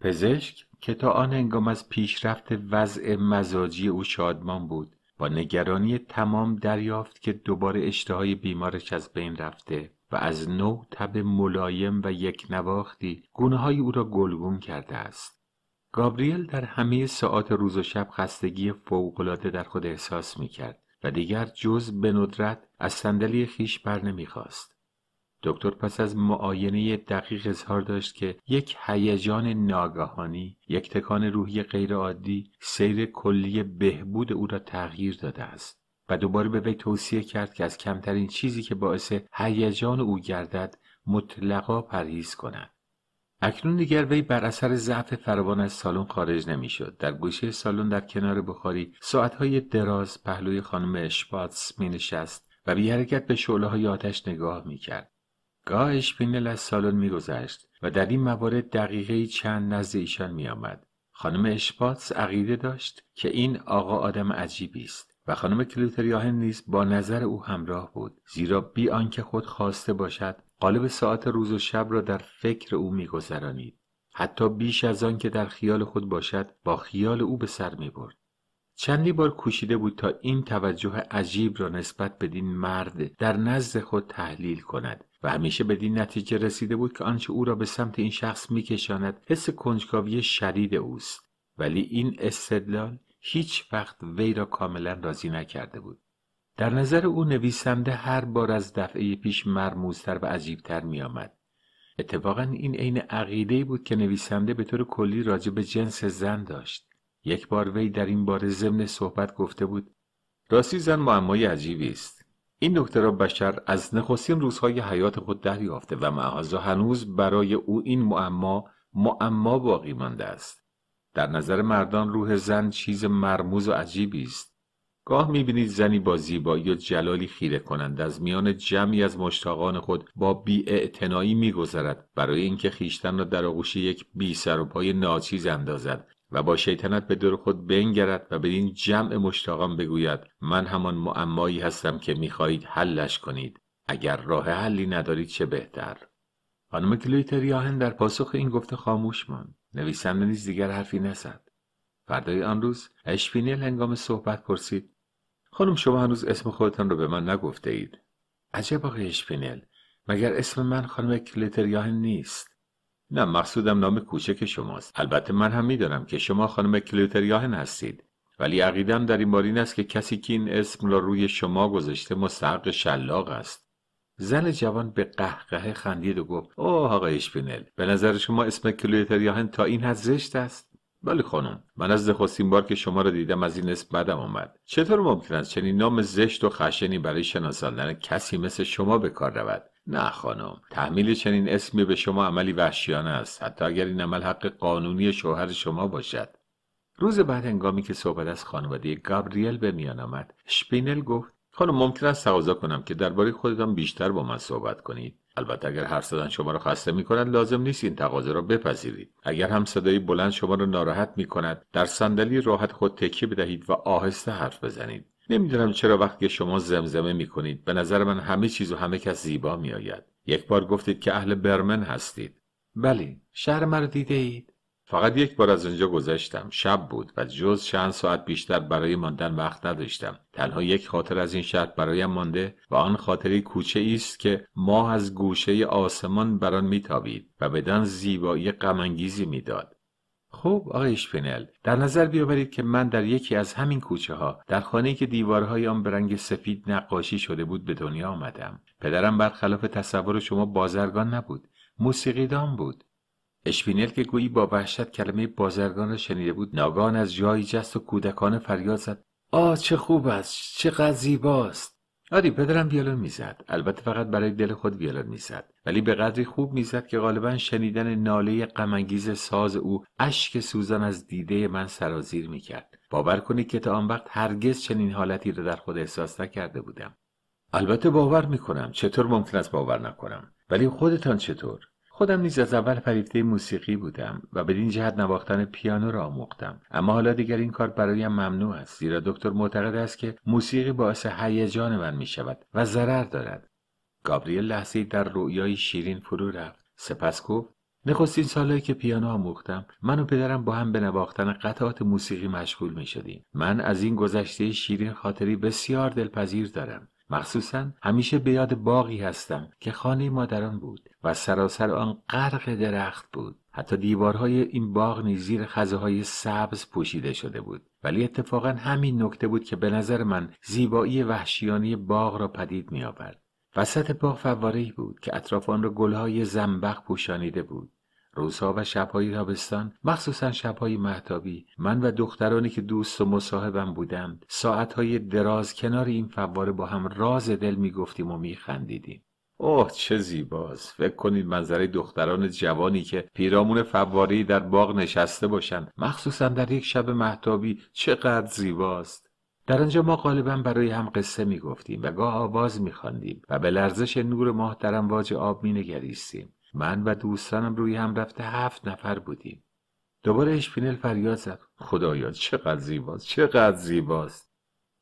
S1: پزشک که تا آن هنگام از پیشرفت وضع مزاجی او شادمان بود با نگرانی تمام دریافت که دوباره اشتهای بیمارش از بین رفته و از نو تب ملایم و یک نواختی گونه های او را گلگون کرده است. گابریل در همه ساعات روز و شب خستگی فوقلاده در خود احساس می کرد و دیگر جز به ندرت از صندلی خیش بر خواست دکتر پس از معاینه دقیق اظهار داشت که یک هیجان ناگهانی یک تکان روحی غیرعادی سیر کلی بهبود او را تغییر داده است و دوباره به وی توصیه کرد که از کمترین چیزی که باعث هیجان او گردد مطلقا پرهیز کند اکنون دیگر وی بر اثر ضعف فراوان از سالن خارج نمیشد در گوشه سالن در کنار بخاری ساعتهای دراز پهلوی خانم اشپاتس مینشست و بی حرکت به شعله های آتش نگاه میکرد گاه اشپینل از سالن میگذشت و در این موارد دقیقه چند نزد ایشان میآمد خانم اشپاتس عقیده داشت که این آقا آدم عجیبی است و خانم کلوتریاهن نیز با نظر او همراه بود زیرا بی آنکه خود خواسته باشد قالب ساعت روز و شب را در فکر او میگذرانید حتی بیش از آنکه که در خیال خود باشد با خیال او به سر می برد. چندی بار کوشیده بود تا این توجه عجیب را نسبت به بدین مرد در نزد خود تحلیل کند و همیشه بدین نتیجه رسیده بود که آنچه او را به سمت این شخص میکشاند حس کنجکاوی شدید اوست ولی این استدلال هیچ وقت وی را کاملا راضی نکرده بود در نظر او نویسنده هر بار از دفعه پیش مرموزتر و عجیبتر می آمد. اتفاقا این عین عقیده بود که نویسنده به طور کلی راجع به جنس زن داشت. یک بار وی در این باره ضمن صحبت گفته بود راستی زن معمای عجیبی است این نکته را بشر از نخستین روزهای حیات خود دریافته و معاذا هنوز برای او این معما معما باقی مانده است در نظر مردان روح زن چیز مرموز و عجیبی است گاه میبینید زنی با زیبایی و جلالی خیره کنند از میان جمعی از مشتاقان خود با بیاعتنایی میگذرد برای اینکه خیشتن را در آغوش یک بی سر و پای ناچیز اندازد و با شیطنت به دور خود بنگرد و بدین جمع مشتاقان بگوید من همان معمایی هستم که میخواهید حلش کنید اگر راه حلی ندارید چه بهتر خانم کلیتریاهن یاهن در پاسخ این گفته خاموش ماند نویسنده نیز دیگر حرفی نزد فردای آن روز اشپینل هنگام صحبت پرسید خانم شما هنوز اسم خودتان را به من نگفته اید عجب آقای اشپینل مگر اسم من خانم کلویتر نیست نه مقصودم نام کوچک شماست البته من هم میدانم که شما خانم کلوتریاهن هستید ولی عقیدم در این بار این است که کسی که این اسم را روی شما گذاشته مستحق شلاق است زن جوان به قهقه خندید و گفت اوه آقای اشپینل به نظر شما اسم کلیوتریاهن تا این حد زشت است بله خانم من از نخستین بار که شما را دیدم از این اسم بدم آمد چطور ممکن است چنین نام زشت و خشنی برای شناساندن کسی مثل شما به کار رود نه خانم تحمیل چنین اسمی به شما عملی وحشیانه است حتی اگر این عمل حق قانونی شوهر شما باشد روز بعد هنگامی که صحبت از خانواده گابریل به میان آمد شپینل گفت خانم ممکن است تقاضا کنم که درباره خودتان بیشتر با من صحبت کنید البته اگر حرف زدن شما را خسته می کند لازم نیست این تقاضا را بپذیرید اگر هم صدای بلند شما را ناراحت می کند در صندلی راحت خود تکیه بدهید و آهسته حرف بزنید نمیدونم چرا وقتی شما زمزمه میکنید. به نظر من همه چیز و همه کس زیبا می یک بار گفتید که اهل برمن هستید. بله، شهر مرا دیده اید؟ فقط یک بار از اونجا گذشتم. شب بود و جز چند ساعت بیشتر برای ماندن وقت نداشتم. تنها یک خاطر از این شهر برایم مانده و آن خاطری کوچه ای است که ماه از گوشه آسمان بران آن میتابید و بدن زیبایی غمانگیزی میداد. خب آقای شپنل در نظر بیاورید که من در یکی از همین کوچه ها در خانه که دیوارهای آن به رنگ سفید نقاشی شده بود به دنیا آمدم پدرم برخلاف تصور شما بازرگان نبود موسیقیدان بود اشپینل که گویی با وحشت کلمه بازرگان را شنیده بود ناگان از جایی جست و کودکانه فریاد زد آه چه خوب است چقدر زیباست آری پدرم ویولن میزد البته فقط برای دل خود ویولن میزد ولی به قدری خوب میزد که غالبا شنیدن ناله غمانگیز ساز او اشک سوزان از دیده من سرازیر میکرد باور کنید که تا آن وقت هرگز چنین حالتی را در خود احساس نکرده بودم البته باور میکنم چطور ممکن است باور نکنم ولی خودتان چطور خودم نیز از اول فریفته موسیقی بودم و بدین جهت نواختن پیانو را آموختم اما حالا دیگر این کار برایم ممنوع است زیرا دکتر معتقد است که موسیقی باعث هیجان من می و ضرر دارد گابریل لحظه در رویایی شیرین فرو رفت سپس گفت نخستین سالهایی که پیانو آموختم من و پدرم با هم به نواختن قطعات موسیقی مشغول می شدیم من از این گذشته شیرین خاطری بسیار دلپذیر دارم مخصوصا همیشه به یاد باغی هستم که خانه مادران بود و سراسر آن غرق درخت بود حتی دیوارهای این باغ نیز زیر خزه های سبز پوشیده شده بود ولی اتفاقا همین نکته بود که به نظر من زیبایی وحشیانه باغ را پدید می آورد وسط باغ ای بود که اطراف آن را گلهای زنبق پوشانیده بود روزها و شبهای تابستان مخصوصا شبهای محتابی من و دخترانی که دوست و مصاحبم بودند ساعتهای دراز کنار این فواره با هم راز دل میگفتیم و میخندیدیم اوه چه زیباست فکر کنید منظره دختران جوانی که پیرامون فواری در باغ نشسته باشند مخصوصا در یک شب محتابی چقدر زیباست در آنجا ما غالبا برای هم قصه می گفتیم و گاه آواز می و به لرزش نور ماه در امواج آب می نگریستیم. من و دوستانم روی هم رفته هفت نفر بودیم. دوباره اشپینل فریاد زد خدایا چقدر زیباست چقدر زیباست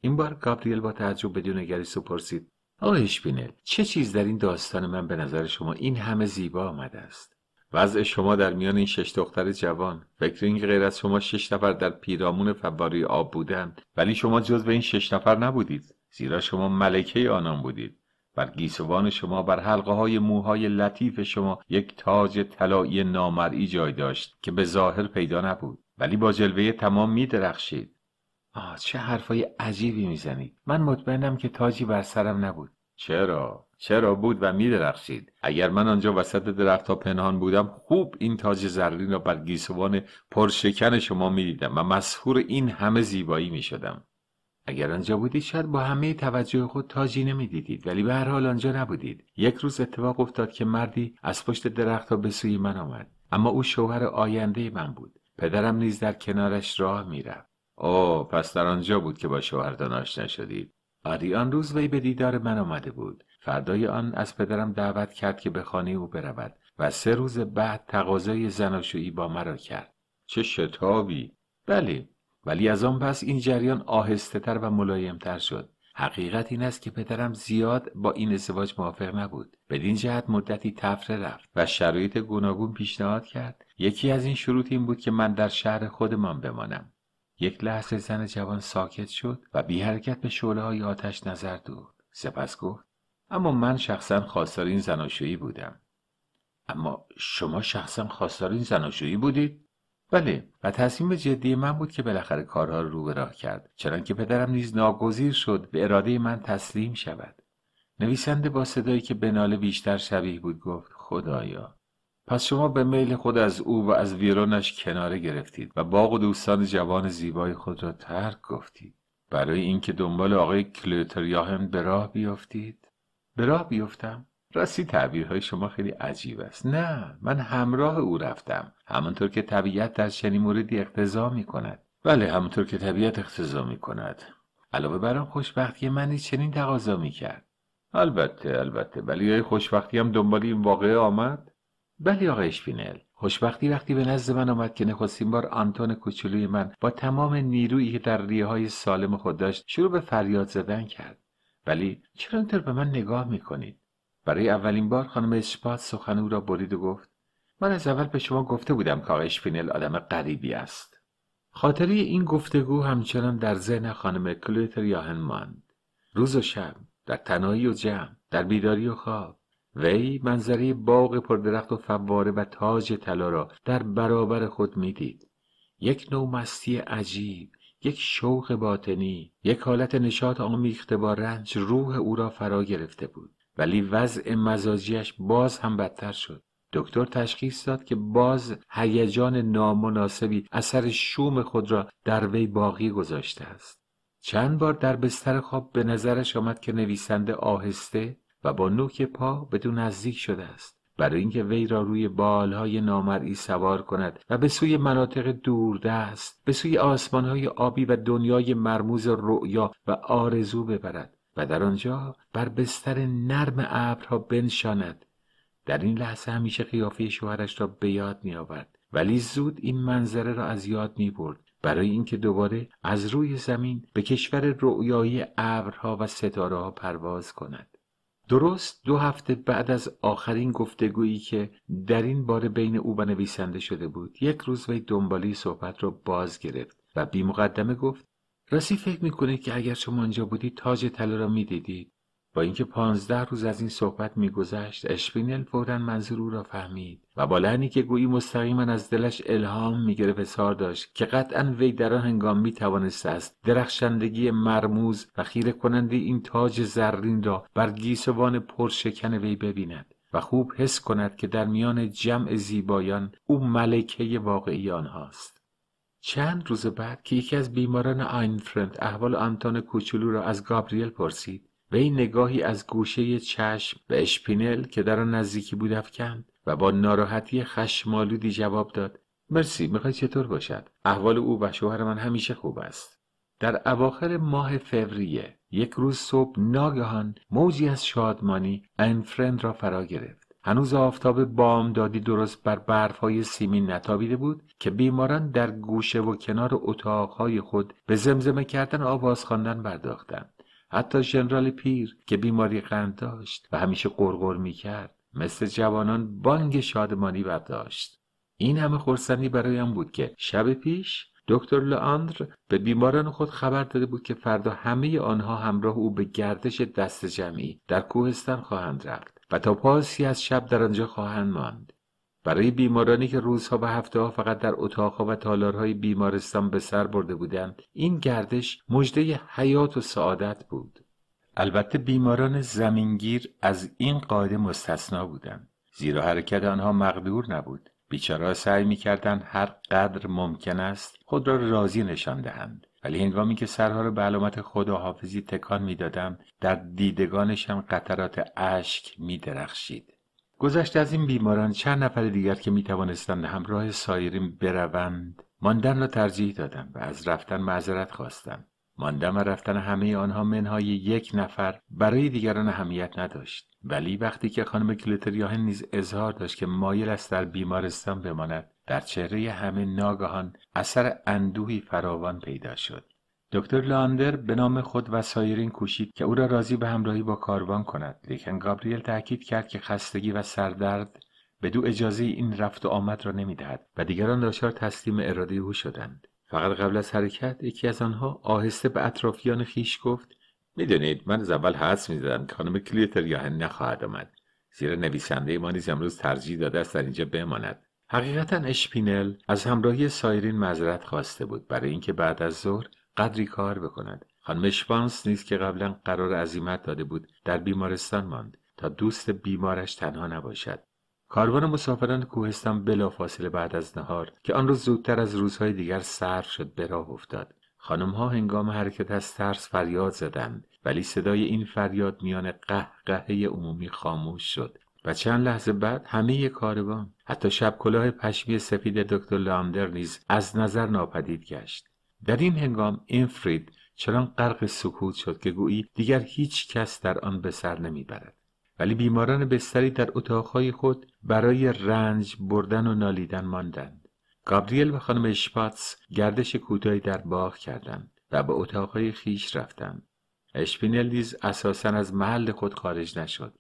S1: این بار گابریل با تعجب بدون و پرسید آقای اشپینل چه چیز در این داستان من به نظر شما این همه زیبا آمده است وضع شما در میان این شش دختر جوان فکر اینکه غیر از شما شش نفر در پیرامون فواری آب بودند ولی شما جز به این شش نفر نبودید زیرا شما ملکه آنان بودید بر گیسوان شما بر حلقه های موهای لطیف شما یک تاج طلایی نامرئی جای داشت که به ظاهر پیدا نبود ولی با جلوه تمام می درخشید آه چه حرفای عجیبی میزنید من مطمئنم که تاجی بر سرم نبود چرا چرا بود و می درخشید اگر من آنجا وسط درختها پنهان بودم خوب این تاج زرین را بر گیسوان پرشکن شما می دیدم و مسحور این همه زیبایی می اگر آنجا بودید شاید با همه توجه خود تاجی نمیدیدید ولی به هر حال آنجا نبودید یک روز اتفاق افتاد که مردی از پشت درختها به سوی من آمد اما او شوهر آینده من بود پدرم نیز در کنارش راه میرفت او پس در آنجا بود که با شوهرتان آشنا شدید آری آن روز وی به دیدار من آمده بود فردای آن از پدرم دعوت کرد که به خانه او برود و سه روز بعد تقاضای زناشویی با مرا کرد چه شتابی بله ولی از آن پس این جریان آهستهتر و تر شد حقیقت این است که پدرم زیاد با این ازدواج موافق نبود بدین جهت مدتی تفره رفت و شرایط گوناگون پیشنهاد کرد یکی از این شروط این بود که من در شهر خودمان بمانم یک لحظه زن جوان ساکت شد و بی حرکت به شعله های آتش نظر دود. سپس گفت اما من شخصا خواستار این زناشویی بودم. اما شما شخصا خواستار این زناشویی بودید؟ بله و تصمیم جدی من بود که بالاخره کارها رو به راه کرد چرا که پدرم نیز ناگزیر شد به اراده من تسلیم شود نویسنده با صدایی که به بیشتر شبیه بود گفت خدایا پس شما به میل خود از او و از ویرونش کناره گرفتید و باغ و دوستان جوان زیبای خود را ترک گفتید برای اینکه دنبال آقای کلوتریاهن به راه بیافتید به راه بیفتم راستی تعبیرهای شما خیلی عجیب است نه من همراه او رفتم همانطور که طبیعت در چنین موردی اقتضا می کند بله همانطور که طبیعت اقتضا می کند علاوه بر آن خوشبختی منی چنین تقاضا می کرد البته البته ولی خوشبختی هم دنبال این واقعه آمد بلی آقای اشپینل خوشبختی وقتی به نزد من آمد که نخستین بار آنتون کوچولوی من با تمام نیرویی که در ریه های سالم خود داشت شروع به فریاد زدن کرد ولی چرا اینطور به من نگاه میکنید برای اولین بار خانم اسپات سخن او را برید و گفت من از اول به شما گفته بودم که آقای اشپینل آدم غریبی است خاطری این گفتگو همچنان در ذهن خانم کلویتر یاهن ماند روز و شب در تنهایی و جمع در بیداری و خواب وی منظری باغ پردرخت و فواره و تاج طلا را در برابر خود میدید یک نوع مستی عجیب یک شوق باطنی یک حالت نشاط آمیخته با رنج روح او را فرا گرفته بود ولی وضع مزاجیش باز هم بدتر شد دکتر تشخیص داد که باز هیجان نامناسبی اثر شوم خود را در وی باقی گذاشته است چند بار در بستر خواب به نظرش آمد که نویسنده آهسته و با نوک پا به دو نزدیک شده است برای اینکه وی را روی بالهای نامرئی سوار کند و به سوی مناطق دوردست به سوی آسمانهای آبی و دنیای مرموز رؤیا و آرزو ببرد و در آنجا بر بستر نرم ابرها بنشاند در این لحظه همیشه قیافه شوهرش را به یاد میآورد ولی زود این منظره را از یاد می برد برای اینکه دوباره از روی زمین به کشور رؤیایی ابرها و ستاره ها پرواز کند درست دو هفته بعد از آخرین گفتگویی که در این باره بین او و نویسنده شده بود یک روز وی دنبالی صحبت را باز گرفت و بی مقدمه گفت راستی فکر میکنه که اگر شما آنجا بودید تاج طلا را میدیدید با اینکه پانزده روز از این صحبت میگذشت اشپینل فورا منظور او را فهمید و با لحنی که گویی مستقیما از دلش الهام میگرفت اظهار داشت که قطعا وی در آن هنگام میتوانسته است درخشندگی مرموز و خیره کننده این تاج زرین را بر گیسوان پرشکن وی ببیند و خوب حس کند که در میان جمع زیبایان او ملکه واقعی آنهاست چند روز بعد که یکی از بیماران آینفرند احوال آنتون کوچولو را از گابریل پرسید وی نگاهی از گوشه چشم به اشپینل که در آن نزدیکی بود افکند و با ناراحتی خشمالودی جواب داد مرسی میخوای چطور باشد احوال او و شوهر من همیشه خوب است در اواخر ماه فوریه یک روز صبح ناگهان موجی از شادمانی انفرند را فرا گرفت هنوز آفتاب دادی درست بر برفهای سیمین نتابیده بود که بیماران در گوشه و کنار اتاقهای خود به زمزمه کردن آواز خواندن برداختند. حتی ژنرال پیر که بیماری قند داشت و همیشه قرقر میکرد مثل جوانان بانگ شادمانی برداشت این همه برای برایم بود که شب پیش دکتر لاندر به بیماران خود خبر داده بود که فردا همه آنها همراه او به گردش دست جمعی در کوهستان خواهند رفت و تا پاسی از شب در آنجا خواهند ماند برای بیمارانی که روزها و هفته ها فقط در اتاقها و تالارهای بیمارستان به سر برده بودند این گردش مژده حیات و سعادت بود البته بیماران زمینگیر از این قاعده مستثنا بودند زیرا حرکت آنها مقدور نبود بیچارهها سعی میکردند هر قدر ممکن است خود را راضی نشان دهند ولی هنگامی که سرها را به علامت خداحافظی تکان میدادم در دیدگانشان قطرات اشک میدرخشید گذشت از این بیماران چند نفر دیگر که می توانستند همراه سایرین بروند ماندن را ترجیح دادم و از رفتن معذرت خواستم ماندن و رفتن همه آنها منهای یک نفر برای دیگران اهمیت نداشت ولی وقتی که خانم کلتریاه نیز اظهار داشت که مایل است در بیمارستان بماند در چهره همه ناگهان اثر اندوهی فراوان پیدا شد دکتر لاندر به نام خود و سایرین کوشید که او را راضی به همراهی با کاروان کند لیکن گابریل تاکید کرد که خستگی و سردرد به دو اجازه این رفت و آمد را نمیدهد و دیگران دچار تسلیم اراده او شدند فقط قبل از حرکت یکی از آنها آهسته به اطرافیان خیش گفت میدونید من از اول حدس میزدم که خانم کلیتر یا نخواهد آمد زیرا نویسنده ما نیز امروز ترجیح داده است در اینجا بماند حقیقتا اشپینل از همراهی سایرین معذرت خواسته بود برای اینکه بعد از ظهر قدری کار بکند خانم شپانس نیز که قبلا قرار عزیمت داده بود در بیمارستان ماند تا دوست بیمارش تنها نباشد کاروان مسافران کوهستان بلافاصله بعد از نهار که آن روز زودتر از روزهای دیگر صرف شد به راه افتاد خانمها هنگام حرکت از ترس فریاد زدند ولی صدای این فریاد میان قهقهه عمومی خاموش شد و چند لحظه بعد همه کاروان حتی شب کلاه پشمی سفید دکتر لاندر نیز از نظر ناپدید گشت در این هنگام اینفرید چنان غرق سکوت شد که گویی دیگر هیچ کس در آن به سر نمیبرد ولی بیماران بستری در اتاقهای خود برای رنج بردن و نالیدن ماندند گابریل و خانم اشپاتس گردش کوتاهی در باغ کردند و به اتاقهای خیش رفتند اشپینل نیز اساسا از محل خود خارج نشد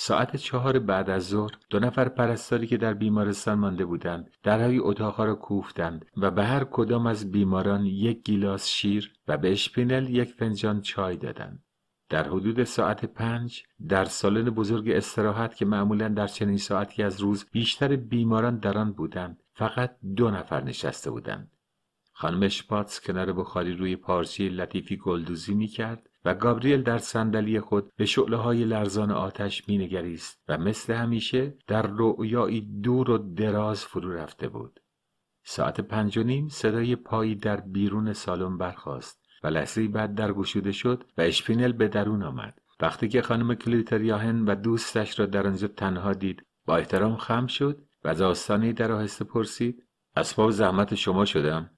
S1: ساعت چهار بعد از ظهر دو نفر پرستاری که در بیمارستان مانده بودند درهای اتاقها را کوفتند و به هر کدام از بیماران یک گیلاس شیر و به اشپینل یک فنجان چای دادند در حدود ساعت پنج در سالن بزرگ استراحت که معمولا در چنین ساعتی از روز بیشتر بیماران در آن بودند فقط دو نفر نشسته بودند خانم شپاتس کنار بخاری روی پارچه لطیفی گلدوزی می کرد و گابریل در صندلی خود به شعله های لرزان آتش مینگریست و مثل همیشه در رؤیایی دور و دراز فرو رفته بود ساعت پنج و نیم صدای پایی در بیرون سالن برخاست و لحظه بعد در گشوده شد و اشپینل به درون آمد وقتی که خانم کلیتریاهن و دوستش را در آنجا تنها دید با احترام خم شد و از آستانه در آهسته پرسید اسباب زحمت شما شدم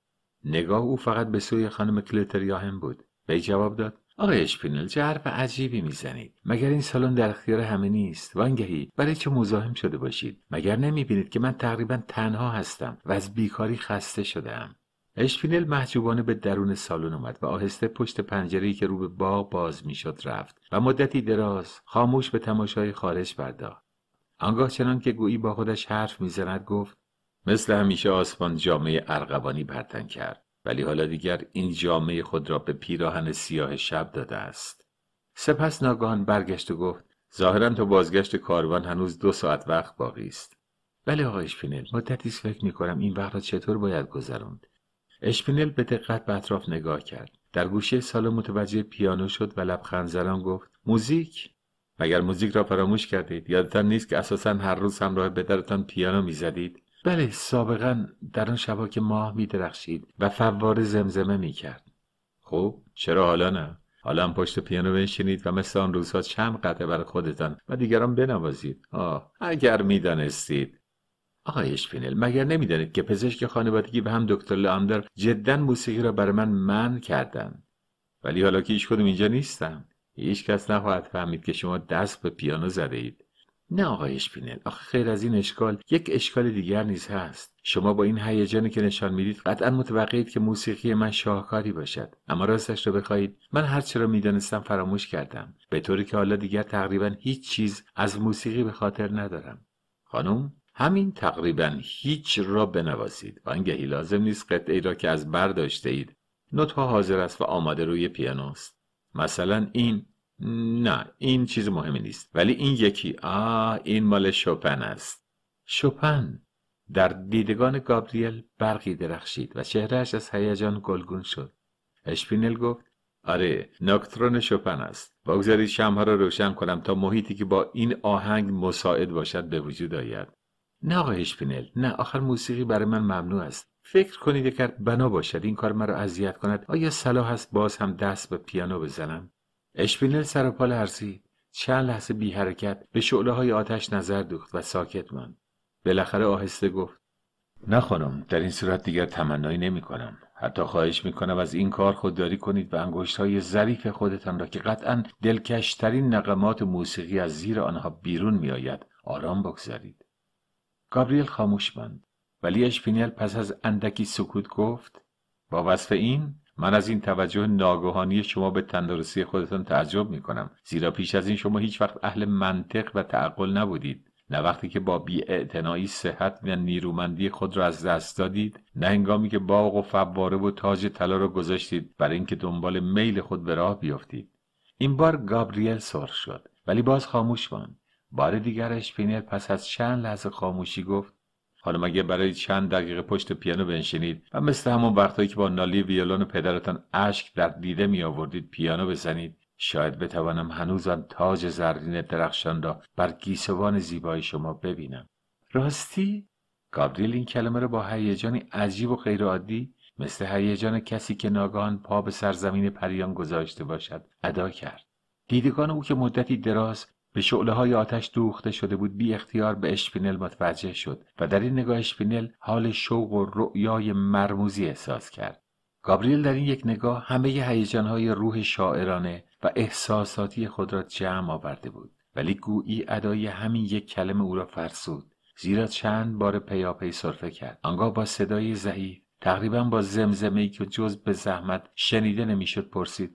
S1: نگاه او فقط به سوی خانم کلیتریاهن بود وی جواب داد آقای اشپینل چه حرف عجیبی میزنید مگر این سالن در اختیار همه نیست وانگهی برای چه مزاحم شده باشید مگر نمیبینید که من تقریبا تنها هستم و از بیکاری خسته شدهام اشپینل محجوبانه به درون سالن اومد و آهسته پشت پنجره‌ای که رو به باغ باز میشد رفت و مدتی دراز خاموش به تماشای خارج پرداخت آنگاه چنان که گویی با خودش حرف میزند گفت مثل همیشه آسمان جامعه ارغوانی برتن کرد ولی حالا دیگر این جامعه خود را به پیراهن سیاه شب داده است سپس ناگان برگشت و گفت ظاهرا تا بازگشت کاروان هنوز دو ساعت وقت باقی است بله آقای اشپینل مدتی است فکر می کنم این وقت را چطور باید گذروند اشپینل به دقت به اطراف نگاه کرد در گوشه سال متوجه پیانو شد و لبخند زنان گفت موزیک مگر موزیک را فراموش کردید یادتان نیست که اساسا هر روز همراه بدرتان پیانو میزدید بله سابقا در آن شبا که ماه می و فوار زمزمه می کرد خب چرا حالا نه حالا پشت پیانو بنشینید و مثل آن روزها چند قطعه برای خودتان و دیگران بنوازید آه اگر میدانستید آقای اشپینل مگر نمیدانید که پزشک خانوادگی و هم دکتر لامدر جدا موسیقی را برای من من کردند ولی حالا که هیچ کدوم اینجا نیستم هیچ کس نخواهد فهمید که شما دست به پیانو زده نه آقای اشپینل آخه خیر از این اشکال یک اشکال دیگر نیز هست شما با این هیجانی که نشان میدید قطعا متوقعید که موسیقی من شاهکاری باشد اما راستش رو بخواهید من هرچه را میدانستم فراموش کردم به طوری که حالا دیگر تقریبا هیچ چیز از موسیقی به خاطر ندارم خانم همین تقریبا هیچ را بنوازید وانگهی لازم نیست قطعی را که از بر داشته اید ها حاضر است و آماده روی پیانوست مثلا این نه این چیز مهمی نیست ولی این یکی آ این مال شپن است شپن در دیدگان گابریل برقی درخشید و چهرهش از هیجان گلگون شد اشپینل گفت آره ناکترون شپن است بگذارید شمها را روشن کنم تا محیطی که با این آهنگ مساعد باشد به وجود آید نه آقای اشپینل نه آخر موسیقی برای من ممنوع است فکر کنید اگر بنا باشد این کار مرا اذیت کند آیا صلاح است باز هم دست به پیانو بزنم اشپینل سر و پا لرزید چند لحظه بی حرکت به شعله های آتش نظر دوخت و ساکت ماند بالاخره آهسته گفت نه در این صورت دیگر تمنایی نمی کنم حتی خواهش می کنم از این کار خودداری کنید و انگشت های ظریف خودتان را که قطعا دلکشترین نقمات موسیقی از زیر آنها بیرون می آید آرام بگذارید گابریل خاموش ماند ولی اشپینل پس از اندکی سکوت گفت با وصف این من از این توجه ناگهانی شما به تندرستی خودتان تعجب می کنم زیرا پیش از این شما هیچ وقت اهل منطق و تعقل نبودید نه وقتی که با بیاعتنایی صحت و نیرومندی خود را از دست دادید نه هنگامی که باغ و فواره و تاج طلا را گذاشتید برای اینکه دنبال میل خود به راه بیفتید این بار گابریل سرخ شد ولی باز خاموش ماند بار دیگرش پینر پس از چند لحظه خاموشی گفت حالا مگه برای چند دقیقه پشت پیانو بنشینید و مثل همون وقتهایی که با نالی ویولون پدرتان اشک در دیده می آوردید پیانو بزنید شاید بتوانم هنوزم تاج زرین درخشان را بر گیسوان زیبای شما ببینم راستی گابریل این کلمه را با هیجانی عجیب و غیرعادی مثل هیجان کسی که ناگهان پا به سرزمین پریان گذاشته باشد ادا کرد دیدگان او که مدتی دراز به شعله های آتش دوخته شده بود بی اختیار به اشپینل متوجه شد و در این نگاه اشپینل حال شوق و رؤیای مرموزی احساس کرد گابریل در این یک نگاه همه هیجان های روح شاعرانه و احساساتی خود را جمع آورده بود ولی گویی ادای همین یک کلمه او را فرسود زیرا چند بار پیاپی سرفه کرد آنگاه با صدای ضعیف تقریبا با زمزمه که جز به زحمت شنیده نمیشد پرسید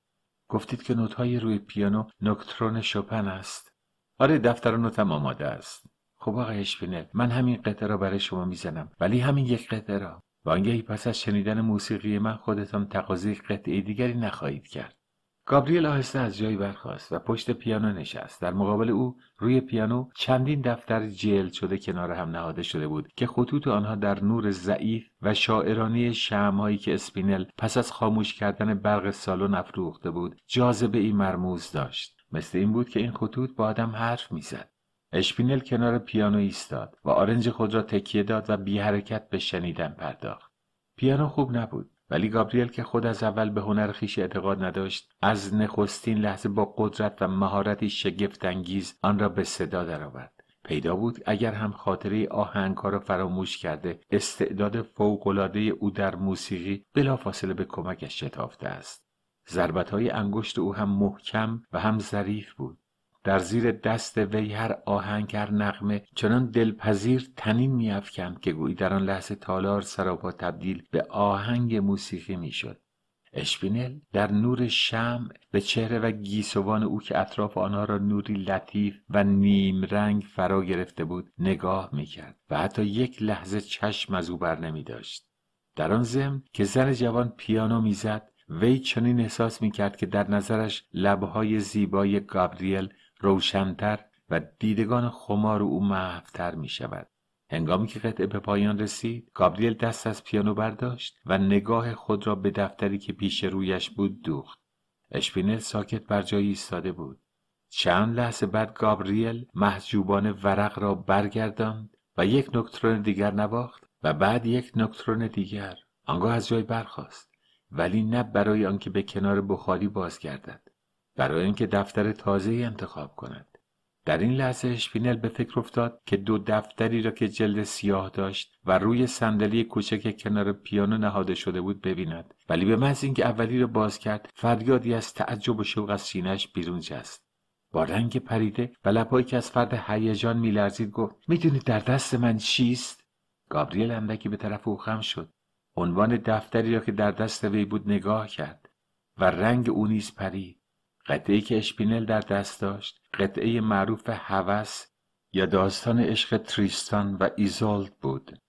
S1: گفتید که های روی پیانو نکترون شپن است آره نوتم آماده است خب آقای اشپینل من همین قطعه را برای شما میزنم ولی همین یک قطعه را وانگهی پس از شنیدن موسیقی من خودتان تقاضای قطعه دیگری نخواهید کرد گابریل آهسته از جایی برخاست و پشت پیانو نشست در مقابل او روی پیانو چندین دفتر جلد شده کنار هم نهاده شده بود که خطوط آنها در نور ضعیف و شاعرانه شمعهایی که اسپینل پس از خاموش کردن برق سالن افروخته بود جاذبه ای مرموز داشت مثل این بود که این خطوط با آدم حرف میزد اشپینل کنار پیانو ایستاد و آرنج خود را تکیه داد و بی حرکت به شنیدن پرداخت پیانو خوب نبود ولی گابریل که خود از اول به هنر خیش اعتقاد نداشت از نخستین لحظه با قدرت و مهارتی شگفتانگیز آن را به صدا درآورد پیدا بود اگر هم خاطره آهنگ را فراموش کرده استعداد فوقلاده او در موسیقی بلافاصله به کمکش شتافته است ضربت های انگشت او هم محکم و هم ظریف بود در زیر دست وی هر آهنگ هر نغمه چنان دلپذیر تنین میافکند که گویی در آن لحظه تالار سراپا تبدیل به آهنگ موسیقی میشد اشپینل در نور شم به چهره و گیسوان او که اطراف آنها را نوری لطیف و نیم رنگ فرا گرفته بود نگاه میکرد و حتی یک لحظه چشم از او بر نمی داشت. در آن ضمن که زن جوان پیانو میزد وی چنین احساس می کرد که در نظرش لبهای زیبای گابریل روشنتر و دیدگان خمار او محفتر می شود. هنگامی که قطعه به پایان رسید گابریل دست از پیانو برداشت و نگاه خود را به دفتری که پیش رویش بود دوخت اشپینل ساکت بر جایی ایستاده بود چند لحظه بعد گابریل محجوبانه ورق را برگرداند و یک نکترون دیگر نباخت و بعد یک نکترون دیگر آنگاه از جای برخاست ولی نه برای آنکه به کنار بخاری بازگردد برای آنکه دفتر تازه انتخاب کند در این لحظه اشپینل به فکر افتاد که دو دفتری را که جلد سیاه داشت و روی صندلی کوچک کنار پیانو نهاده شده بود ببیند ولی به محض اینکه اولی را باز کرد فریادی از تعجب و شوق از سینهاش بیرون جست با رنگ پریده و لبهایی که از فرد هیجان میلرزید گفت میدونید در دست من چیست گابریل اندکی به طرف او خم شد عنوان دفتری را که در دست وی بود نگاه کرد و رنگ او نیز پرید قطعه که اشپینل در دست داشت قطعه معروف هوس یا داستان عشق تریستان و ایزولد بود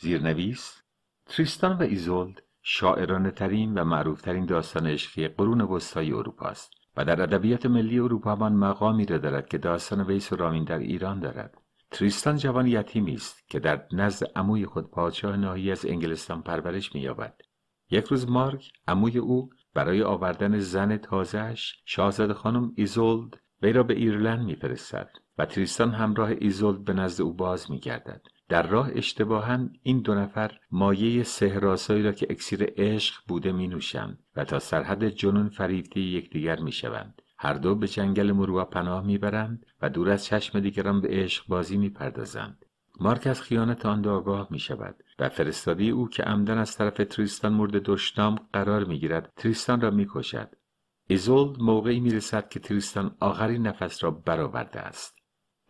S1: زیرنویس تریستان و ایزولد شاعران ترین و ترین داستان عشقی قرون وسطای اروپا است و در ادبیات ملی اروپا من مقامی را دارد که داستان ویس و رامین در ایران دارد تریستان جوان یتیمی است که در نزد عموی خود پادشاه ناهی از انگلستان پرورش مییابد یک روز مارک عموی او برای آوردن زن تازهش شاهزاده خانم ایزولد وی را به ایرلند میفرستد و تریستان همراه ایزولد به نزد او باز میگردد در راه اشتباها این دو نفر مایه سهراسایی را که اکسیر عشق بوده مینوشند و تا سرحد جنون فریفتی یکدیگر میشوند. هر دو به جنگل مروا پناه میبرند و دور از چشم دیگران به عشق بازی میپردازند مارک از خیانت آن دو آگاه می و فرستاده او که عمدن از طرف تریستان مورد دشنام قرار میگیرد تریستان را میکشد. ایزولد موقعی میرسد که تریستان آخرین نفس را برآورده است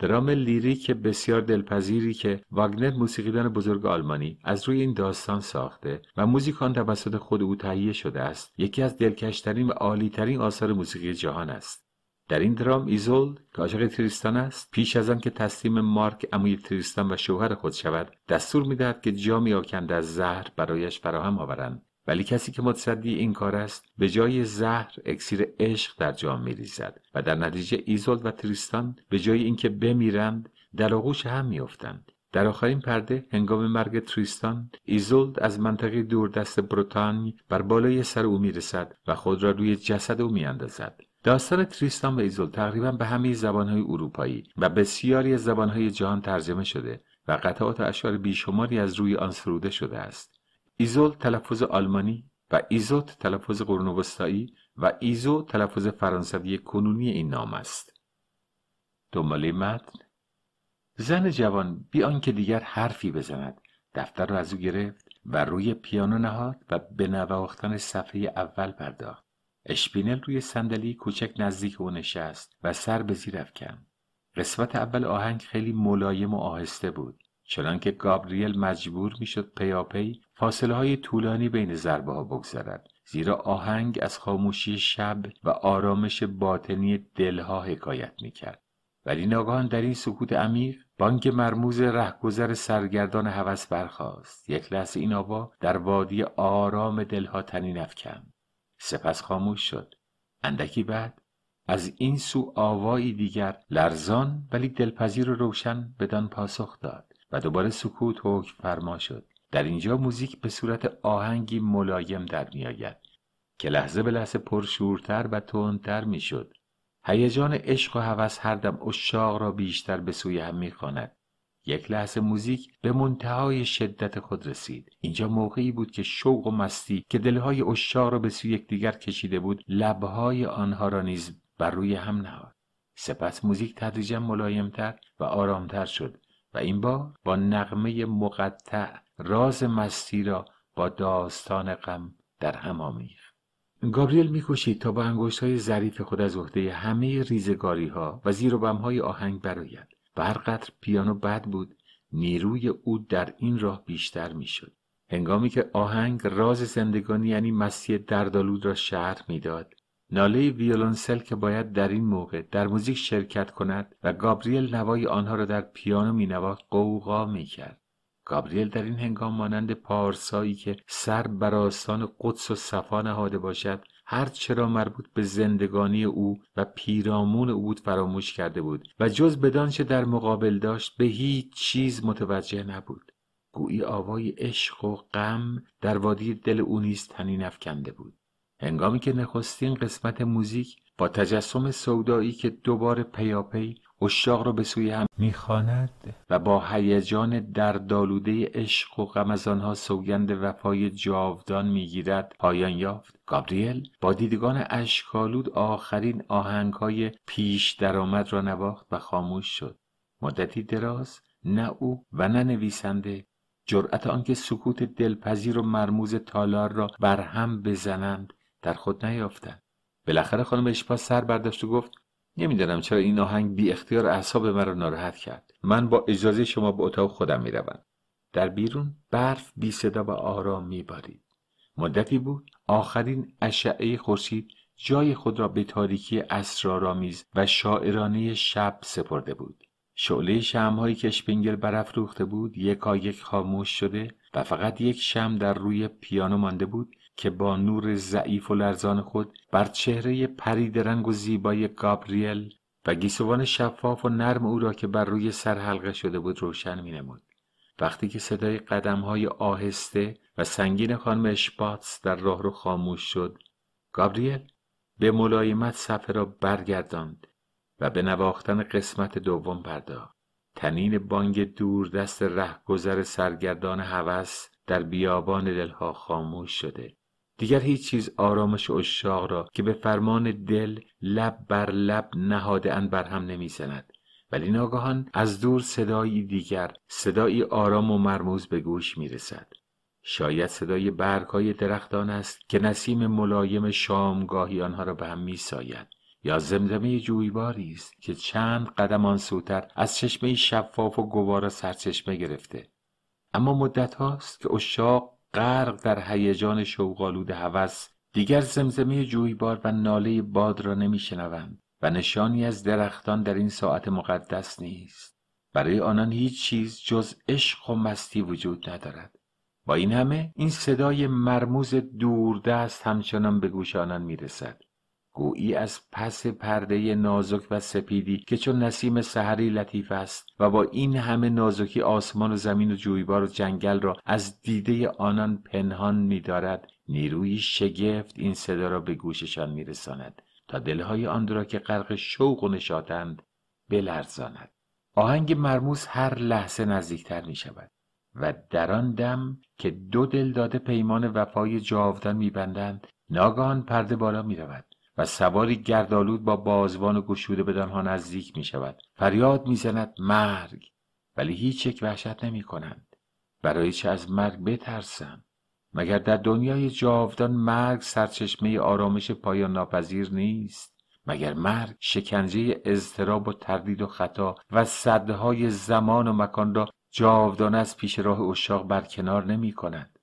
S1: درام لیریک بسیار دلپذیری که واگنر موسیقیدان بزرگ آلمانی از روی این داستان ساخته و موزیکان آن توسط خود او تهیه شده است یکی از دلکشترین و عالیترین آثار موسیقی جهان است در این درام ایزولد، که عاشق تریستان است پیش از آن که تسلیم مارک عموی تریستان و شوهر خود شود دستور میدهد که جامی آکنده از زهر برایش فراهم آورند ولی کسی که متصدی این کار است به جای زهر اکسیر عشق در جام میریزد و در نتیجه ایزولد و تریستان به جای اینکه بمیرند در آغوش هم میافتند در آخرین پرده هنگام مرگ تریستان ایزولد از منطقه دوردست بروتانی بر بالای سر او میرسد و خود را روی جسد او میاندازد داستان تریستان و ایزولد تقریبا به همه زبانهای اروپایی و بسیاری از زبانهای جهان ترجمه شده و قطعات اشعار بیشماری از روی آن سروده شده است ایزول تلفظ آلمانی و ایزوت تلفظ قرون و ایزو تلفظ فرانسوی کنونی این نام است دنباله متن زن جوان بی آنکه دیگر حرفی بزند دفتر را از او گرفت و روی پیانو نهاد و به نواختن صفحه اول پرداخت اشپینل روی صندلی کوچک نزدیک او نشست و سر به زیر افکن. قسمت اول آهنگ خیلی ملایم و آهسته بود چنانکه گابریل مجبور میشد پیاپی فاصله های طولانی بین ضربه ها بگذرد زیرا آهنگ از خاموشی شب و آرامش باطنی دلها حکایت میکرد ولی ناگهان در این سکوت عمیق بانگ مرموز رهگذر سرگردان هوس برخاست یک لحظه این آوا در وادی آرام دلها تنی نفکم. سپس خاموش شد اندکی بعد از این سو آوایی دیگر لرزان ولی دلپذیر و روشن بدان پاسخ داد و دوباره سکوت حکم فرما شد در اینجا موزیک به صورت آهنگی ملایم در میآید که لحظه به لحظه پرشورتر و تندتر میشد هیجان عشق و هوس هر دم اشاق را بیشتر به سوی هم میخواند یک لحظه موزیک به منتهای شدت خود رسید اینجا موقعی بود که شوق و مستی که دلهای اشاق را به سوی یکدیگر کشیده بود لبهای آنها را نیز بر روی هم نهاد سپس موزیک تدریجا ملایمتر و آرامتر شد این بار با نغمه مقطع راز مستی را با داستان غم در هم آمیخت گابریل میکشید تا با انگشت های ظریف خود از عهده همه ریزگاری ها و زیر و بم های آهنگ برآید و پیانو بد بود نیروی او در این راه بیشتر میشد هنگامی که آهنگ راز زندگانی یعنی مستی دردالود را شهر میداد ناله ویولونسل که باید در این موقع در موزیک شرکت کند و گابریل نوای آنها را در پیانو مینواخت قوقا میکرد گابریل در این هنگام مانند پارسایی که سر بر آستان قدس و صفا نهاده باشد هر چرا مربوط به زندگانی او و پیرامون او بود فراموش کرده بود و جز بدانچه در مقابل داشت به هیچ چیز متوجه نبود گویی آوای عشق و غم در وادی دل او نیز تنین افکنده بود هنگامی که نخستین قسمت موزیک با تجسم سودایی که دوباره پیاپی اشاق را به سوی هم میخواند و با هیجان دردالوده عشق و غم از آنها سوگند وفای جاودان میگیرد پایان یافت گابریل با دیدگان اشکالود آخرین آهنگهای پیش درآمد را نواخت و خاموش شد مدتی دراز نه او و نه نویسنده جرأت آنکه سکوت دلپذیر و مرموز تالار را بر هم بزنند در خود نیافتند بالاخره خانم اشپاس سر برداشت و گفت نمیدانم چرا این آهنگ بی اختیار اعصاب مرا ناراحت کرد من با اجازه شما به اتاق خودم میروم در بیرون برف بی صدا و آرام میبارید مدتی بود آخرین اشعه خورشید جای خود را به تاریکی اسرارآمیز و شاعرانه شب سپرده بود شعله شمهایی که برف برافروخته بود یکا یک خاموش شده و فقط یک شم در روی پیانو مانده بود که با نور ضعیف و لرزان خود بر چهره رنگ و زیبای گابریل و گیسوان شفاف و نرم او را که بر روی سر حلقه شده بود روشن می نمود. وقتی که صدای قدم های آهسته و سنگین خانم اشپاتس در راه رو خاموش شد گابریل به ملایمت صفحه را برگرداند و به نواختن قسمت دوم پرداخت تنین بانگ دور دست رهگذر سرگردان هوس در بیابان دلها خاموش شده دیگر هیچ چیز آرامش اشاق را که به فرمان دل لب بر لب نهاده ان بر هم نمیزند ولی ناگهان از دور صدایی دیگر صدایی آرام و مرموز به گوش می رسد. شاید صدای برگهای درختان است که نسیم ملایم شامگاهی آنها را به هم می یا زمزمه جویباری است که چند قدم آن سوتر از چشمه شفاف و گوارا سرچشمه گرفته اما مدت هاست که اشاق غرق در هیجان شوقآلود هوس دیگر زمزمه جویبار و ناله باد را نمیشنوند و نشانی از درختان در این ساعت مقدس نیست برای آنان هیچ چیز جز عشق و مستی وجود ندارد با این همه این صدای مرموز دوردست همچنان به گوش آنان میرسد گویی از پس پرده نازک و سپیدی که چون نسیم سحری لطیف است و با این همه نازکی آسمان و زمین و جویبار و جنگل را از دیده آنان پنهان می‌دارد نیرویی شگفت این صدا را به گوششان میرساند تا دلهای آن را که غرق شوق و نشاطند بلرزاند آهنگ مرموز هر لحظه نزدیکتر می شود و در آن دم که دو دل داده پیمان وفای جاودان می‌بندند ناگهان پرده بالا می و سواری گردالود با بازوان و گشوده به دانها نزدیک می شود فریاد میزند مرگ ولی هیچ یک وحشت نمی کنند برای چه از مرگ بترسم مگر در دنیای جاودان مرگ سرچشمه آرامش پایان ناپذیر نیست مگر مرگ شکنجه اضطراب و تردید و خطا و صدهای زمان و مکان را جاودانه از پیش راه اشاق برکنار نمی کند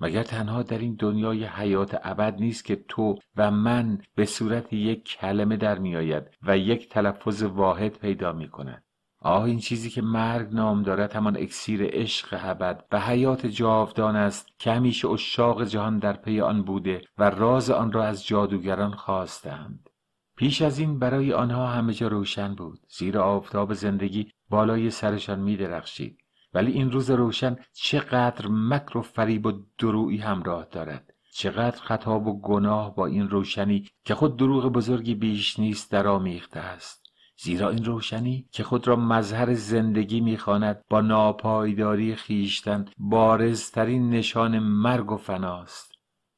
S1: مگر تنها در این دنیای حیات ابد نیست که تو و من به صورت یک کلمه در میآید و یک تلفظ واحد پیدا می کند آه این چیزی که مرگ نام دارد همان اکسیر عشق ابد و حیات جاودان است که همیشه اشاق جهان در پی آن بوده و راز آن را از جادوگران خواستند پیش از این برای آنها همه جا روشن بود زیرا آفتاب زندگی بالای سرشان می درخشید ولی این روز روشن چقدر مکر و فریب و درویی همراه دارد چقدر خطاب و گناه با این روشنی که خود دروغ بزرگی بیش نیست آمیخته است زیرا این روشنی که خود را مظهر زندگی میخواند با ناپایداری خیشتن بارزترین نشان مرگ و فناست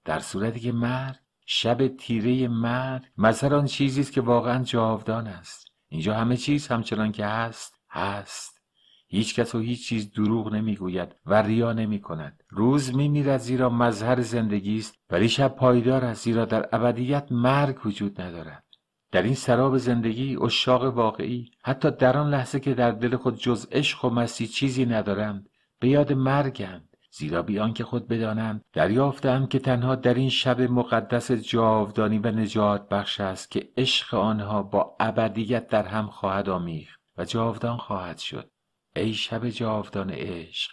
S1: در صورتی که مرگ شب تیره مرگ مظهر آن چیزی است که واقعا جاودان است اینجا همه چیز همچنان که هست هست هیچ کس و هیچ چیز دروغ نمیگوید و ریا نمی کند. روز می زیرا مظهر زندگی است ولی شب پایدار است زیرا در ابدیت مرگ وجود ندارد. در این سراب زندگی اشاق واقعی حتی در آن لحظه که در دل خود جز عشق و مسی چیزی ندارند به یاد مرگند زیرا بیان که خود بدانند دریافتند که تنها در این شب مقدس جاودانی و نجات بخش است که عشق آنها با ابدیت در هم خواهد آمیخت و جاودان خواهد شد ای شب جاودان عشق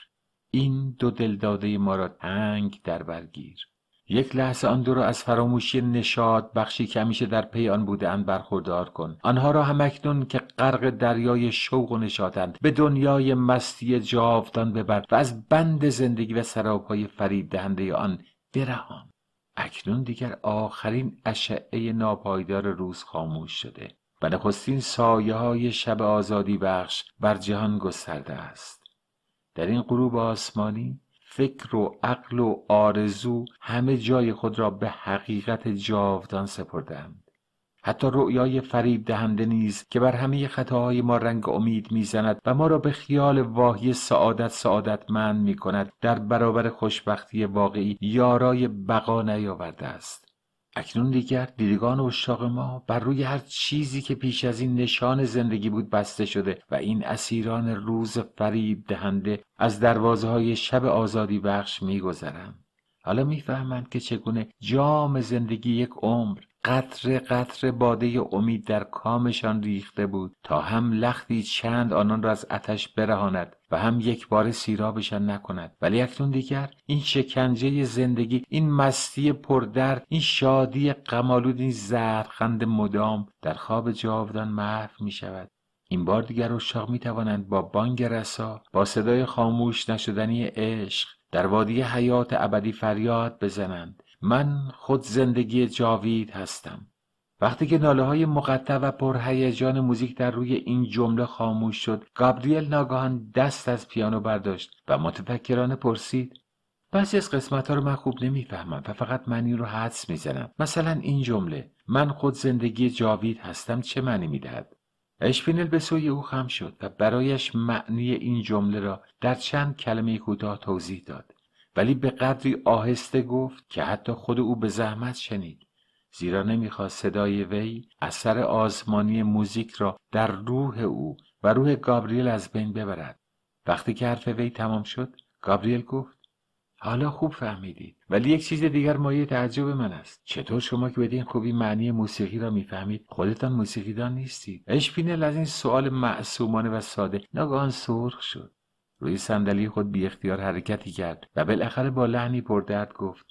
S1: این دو دلداده ما را تنگ در برگیر. یک لحظه آن دو را از فراموشی نشاد بخشی که همیشه در پی آن اند برخوردار کن آنها را اکنون که غرق دریای شوق و نشادند به دنیای مستی جاودان ببر و از بند زندگی و سرابهای فرید دهنده آن برهان اکنون دیگر آخرین اشعه ناپایدار روز خاموش شده و نخستین سایه های شب آزادی بخش بر جهان گسترده است در این غروب آسمانی فکر و عقل و آرزو همه جای خود را به حقیقت جاودان سپردند حتی رؤیای فریب دهنده نیز که بر همه خطاهای ما رنگ امید میزند و ما را به خیال واهی سعادت سعادتمند می کند در برابر خوشبختی واقعی یارای بقا نیاورده است اکنون دیگر دیدگان اشاق ما بر روی هر چیزی که پیش از این نشان زندگی بود بسته شده و این اسیران روز فریب دهنده از دروازه های شب آزادی بخش میگذرند حالا میفهمند که چگونه جام زندگی یک عمر قطر قطر باده امید در کامشان ریخته بود تا هم لختی چند آنان را از آتش برهاند و هم یک بار سیرابشان نکند ولی اکنون دیگر این شکنجه زندگی این مستی پردرد این شادی قمالودی این زرخند مدام در خواب جاودان محف می شود این بار دیگر اشاق می توانند با بانگ رسا با صدای خاموش نشدنی عشق در وادی حیات ابدی فریاد بزنند من خود زندگی جاوید هستم وقتی که ناله های مقطع و پرهیجان موزیک در روی این جمله خاموش شد گابریل ناگهان دست از پیانو برداشت و متفکرانه پرسید بعضی از قسمت ها رو من خوب نمیفهمم و فقط معنی رو حدس میزنم مثلا این جمله من خود زندگی جاوید هستم چه معنی میدهد اشپینل به سوی او خم شد و برایش معنی این جمله را در چند کلمه کوتاه توضیح داد ولی به قدری آهسته گفت که حتی خود او به زحمت شنید زیرا نمیخواست صدای وی اثر آزمانی موزیک را در روح او و روح گابریل از بین ببرد وقتی که حرف وی تمام شد گابریل گفت حالا خوب فهمیدید ولی یک چیز دیگر مایه تعجب من است چطور شما که بدین خوبی معنی موسیقی را میفهمید خودتان موسیقیدان نیستید اشپینل از این سوال معصومانه و ساده ناگهان سرخ شد روی صندلی خود بی اختیار حرکتی کرد و بالاخره با لحنی پردرد گفت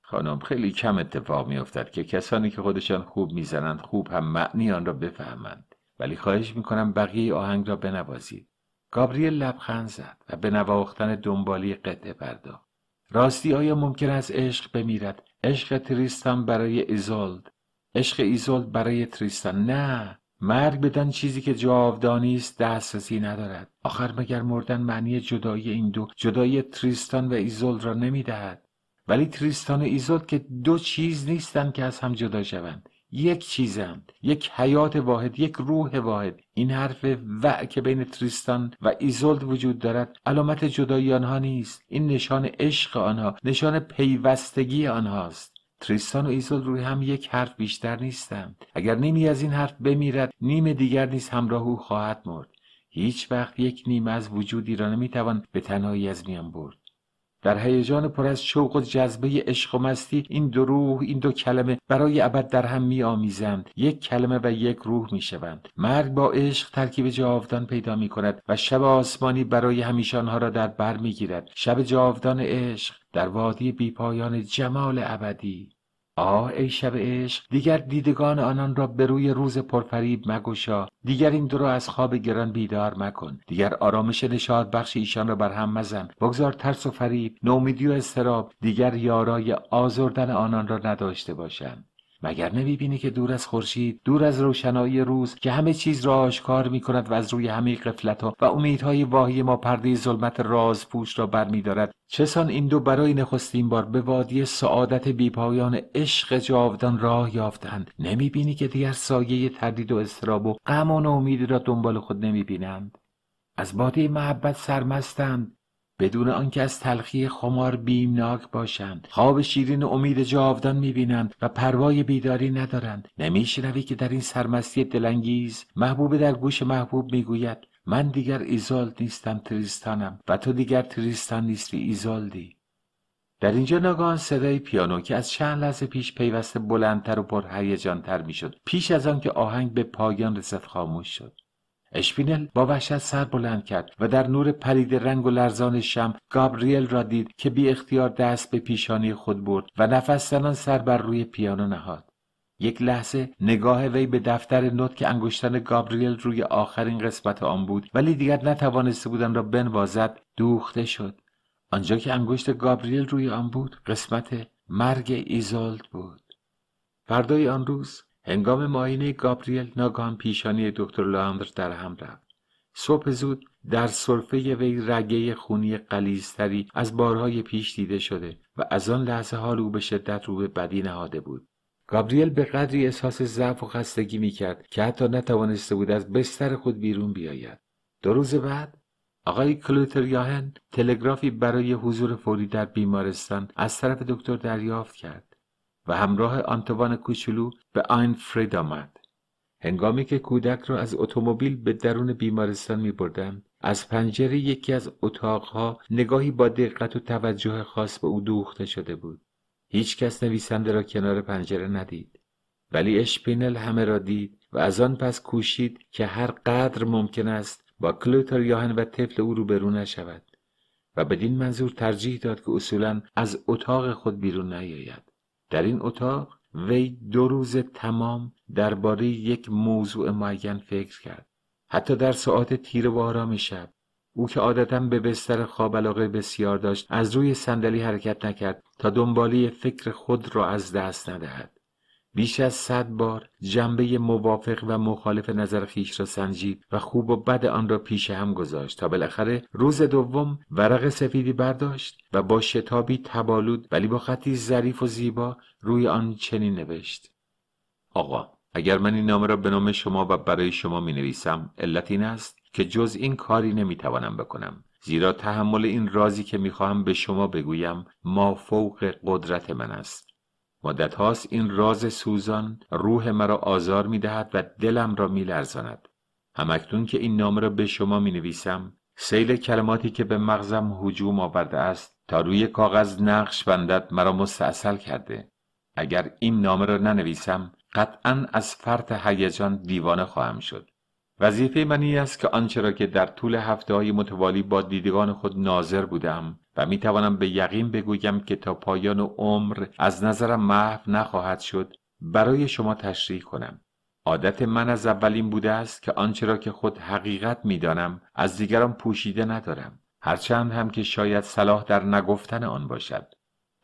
S1: خانم خیلی کم اتفاق افتد که کسانی که خودشان خوب میزنند خوب هم معنی آن را بفهمند ولی خواهش میکنم بقیه آهنگ را بنوازید گابریل لبخند زد و به نواختن دنبالی قطعه پرداخت راستی آیا ممکن است عشق بمیرد عشق تریستان برای ایزولد عشق ایزولد برای تریستان نه مرگ بدن چیزی که جاودانی است دسترسی ندارد آخر مگر مردن معنی جدایی این دو جدایی تریستان و ایزولد را نمیدهد ولی تریستان و ایزولد که دو چیز نیستند که از هم جدا شوند یک چیزند یک حیات واحد یک روح واحد این حرف و که بین تریستان و ایزولد وجود دارد علامت جدایی آنها نیست این نشان عشق آنها نشان پیوستگی آنهاست تریستان و ایزول روی هم یک حرف بیشتر نیستند اگر نیمی از این حرف بمیرد نیم دیگر نیز همراه او خواهد مرد هیچ وقت یک نیم از وجودی را نمیتوان به تنهایی از میان برد در هیجان پر از شوق و جذبه عشق و مستی این دو روح این دو کلمه برای ابد در هم می آمیزند یک کلمه و یک روح می شوند مرگ با عشق ترکیب جاودان پیدا می کند و شب آسمانی برای همیشه آنها را در بر می گیرد شب جاودان عشق در وادی بیپایان جمال ابدی آه ای شب عشق دیگر دیدگان آنان را به روی روز پرفریب مگوشا دیگر این دو را از خواب گران بیدار مکن دیگر آرامش نشاد بخش ایشان را بر هم مزن بگذار ترس و فریب نومیدی و استراب دیگر یارای آزردن آنان را نداشته باشند مگر بینی که دور از خورشید دور از روشنایی روز که همه چیز را آشکار می کند و از روی همه قفلت ها و امیدهای واهی ما پرده ظلمت رازپوش را برمیدارد چسان این دو برای نخستین بار به وادی سعادت بیپایان عشق جاودان راه یافتند نمیبینی که دیگر سایه تردید و استراب و غم و ناامیدی را دنبال خود نمیبینند از بادی محبت سرمستند بدون آنکه از تلخی خمار بیمناک باشند خواب شیرین و امید جاودان میبینند و پروای بیداری ندارند نمیشنوی که در این سرمستی دلانگیز محبوب در گوش محبوب میگوید من دیگر ایزال نیستم تریستانم و تو دیگر تریستان نیستی ایزالدی در اینجا ناگهان صدای پیانو که از چند لحظه پیش پیوسته بلندتر و پرهیجانتر میشد پیش از آنکه آهنگ به پایان رسد خاموش شد اشپینل با وحشت سر بلند کرد و در نور پرید رنگ و لرزان شم گابریل را دید که بی اختیار دست به پیشانی خود برد و نفس زنان سر بر روی پیانو نهاد یک لحظه نگاه وی به دفتر نوت که انگشتان گابریل روی آخرین قسمت آن بود ولی دیگر نتوانسته بودم را بنوازد دوخته شد آنجا که انگشت گابریل روی آن بود قسمت مرگ ایزالد بود فردای آن روز هنگام ماینه گابریل ناگان پیشانی دکتر لاندر در هم رفت صبح زود در صرفه وی رگه خونی قلیزتری از بارهای پیش دیده شده و از آن لحظه حال او به شدت رو به بدی نهاده بود گابریل به قدری احساس ضعف و خستگی کرد که حتی نتوانسته بود از بستر خود بیرون بیاید دو روز بعد آقای کلوتریاهن تلگرافی برای حضور فوری در بیمارستان از طرف دکتر دریافت کرد و همراه آنتوان کوچولو به فرید آمد هنگامی که کودک را از اتومبیل به درون بیمارستان می از پنجره یکی از اتاقها نگاهی با دقت و توجه خاص به او دوخته شده بود. هیچ کس نویسنده را کنار پنجره ندید. ولی اشپینل همه را دید و از آن پس کوشید که هر قدر ممکن است با کلوتر یاهن و طفل او روبرو نشود و بدین منظور ترجیح داد که اصولا از اتاق خود بیرون نیاید. در این اتاق وی دو روز تمام درباره یک موضوع معین فکر کرد حتی در ساعات تیره و آرام شب او که عادتا به بستر خواب علاقه بسیار داشت از روی صندلی حرکت نکرد تا دنباله فکر خود را از دست ندهد بیش از صد بار جنبه موافق و مخالف نظر خیش را سنجید و خوب و بد آن را پیش هم گذاشت تا بالاخره روز دوم ورق سفیدی برداشت و با شتابی تبالود ولی با خطی ظریف و زیبا روی آن چنین نوشت آقا اگر من این نامه را به نام شما و برای شما می نویسم علت این است که جز این کاری نمیتوانم بکنم زیرا تحمل این رازی که می خواهم به شما بگویم ما فوق قدرت من است مدت هاست این راز سوزان روح مرا آزار می دهد و دلم را می لرزاند. همکتون که این نامه را به شما می نویسم سیل کلماتی که به مغزم هجوم آورده است تا روی کاغذ نقش بندد مرا مستاصل کرده اگر این نامه را ننویسم قطعا از فرط هیجان دیوانه خواهم شد وظیفه من این است که آنچه را که در طول هفته های متوالی با دیدگان خود ناظر بودم و می توانم به یقین بگویم که تا پایان و عمر از نظرم محو نخواهد شد برای شما تشریح کنم عادت من از اولین بوده است که آنچه را که خود حقیقت می دانم از دیگران پوشیده ندارم هرچند هم که شاید صلاح در نگفتن آن باشد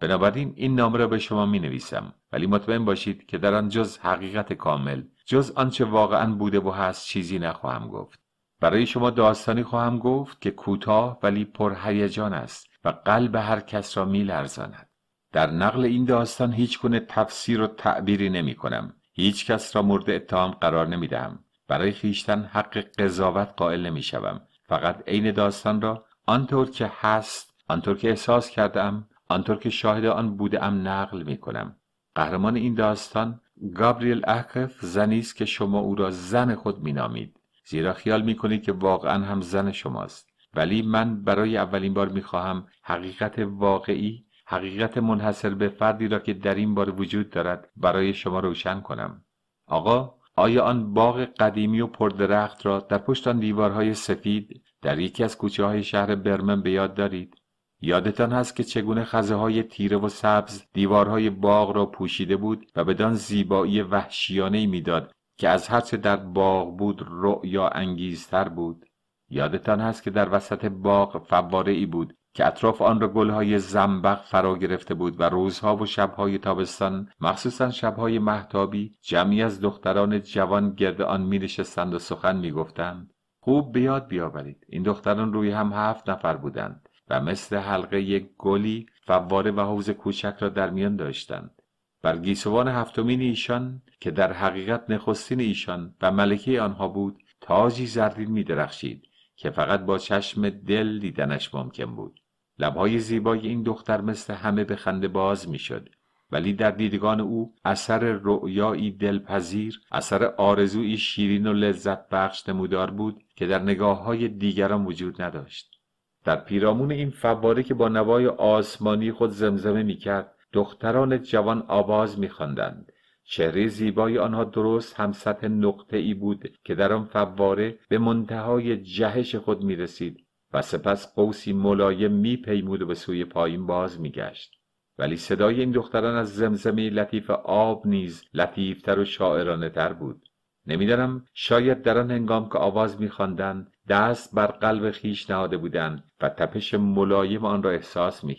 S1: بنابراین این نامه را به شما می نویسم ولی مطمئن باشید که در آن جز حقیقت کامل جز آنچه واقعا بوده و هست چیزی نخواهم گفت برای شما داستانی خواهم گفت که کوتاه ولی پرهیجان است و قلب هر کس را میلرزاند در نقل این داستان هیچ کنه تفسیر و تعبیری نمی کنم هیچ کس را مورد اتهام قرار نمی دهم برای خیشتن حق قضاوت قائل نمی شوم فقط عین داستان را آنطور که هست آنطور که احساس کردم آنطور که شاهد آن بوده نقل می کنم قهرمان این داستان گابریل اخف زنی است که شما او را زن خود مینامید زیرا خیال میکنید که واقعا هم زن شماست ولی من برای اولین بار میخواهم حقیقت واقعی حقیقت منحصر به فردی را که در این بار وجود دارد برای شما روشن کنم آقا آیا آن باغ قدیمی و پردرخت را در پشت آن دیوارهای سفید در یکی از کوچه های شهر برمن به یاد دارید یادتان هست که چگونه خزه های تیره و سبز دیوارهای باغ را پوشیده بود و بدان زیبایی وحشیانه میداد که از هرچه در باغ بود رؤیا انگیزتر بود یادتان هست که در وسط باغ فواره ای بود که اطراف آن را گلهای زنبق فرا گرفته بود و روزها و شبهای تابستان مخصوصا شبهای محتابی جمعی از دختران جوان گرد آن می نشستند و سخن می گفتند. خوب به یاد بیاورید این دختران روی هم هفت نفر بودند و مثل حلقه یک گلی فواره و حوز کوچک را در میان داشتند بر گیسوان هفتمین ایشان که در حقیقت نخستین ایشان و ملکه آنها بود تاجی زردین می درخشید که فقط با چشم دل دیدنش ممکن بود لبهای زیبای این دختر مثل همه به خنده باز می شد. ولی در دیدگان او اثر رؤیایی دلپذیر اثر آرزویی شیرین و لذت بخش نمودار بود که در نگاه های دیگران وجود نداشت در پیرامون این فواره که با نوای آسمانی خود زمزمه میکرد، دختران جوان آواز می چهره زیبای آنها درست هم سطح نقطه ای بود که در آن فواره به منتهای جهش خود می رسید و سپس قوسی ملایم می پیمود و به سوی پایین باز می گشت. ولی صدای این دختران از زمزمه لطیف آب نیز لطیفتر و شاعرانه تر بود. نمیدانم شاید در آن هنگام که آواز میخواندند دست بر قلب خیش نهاده بودند و تپش ملایم آن را احساس می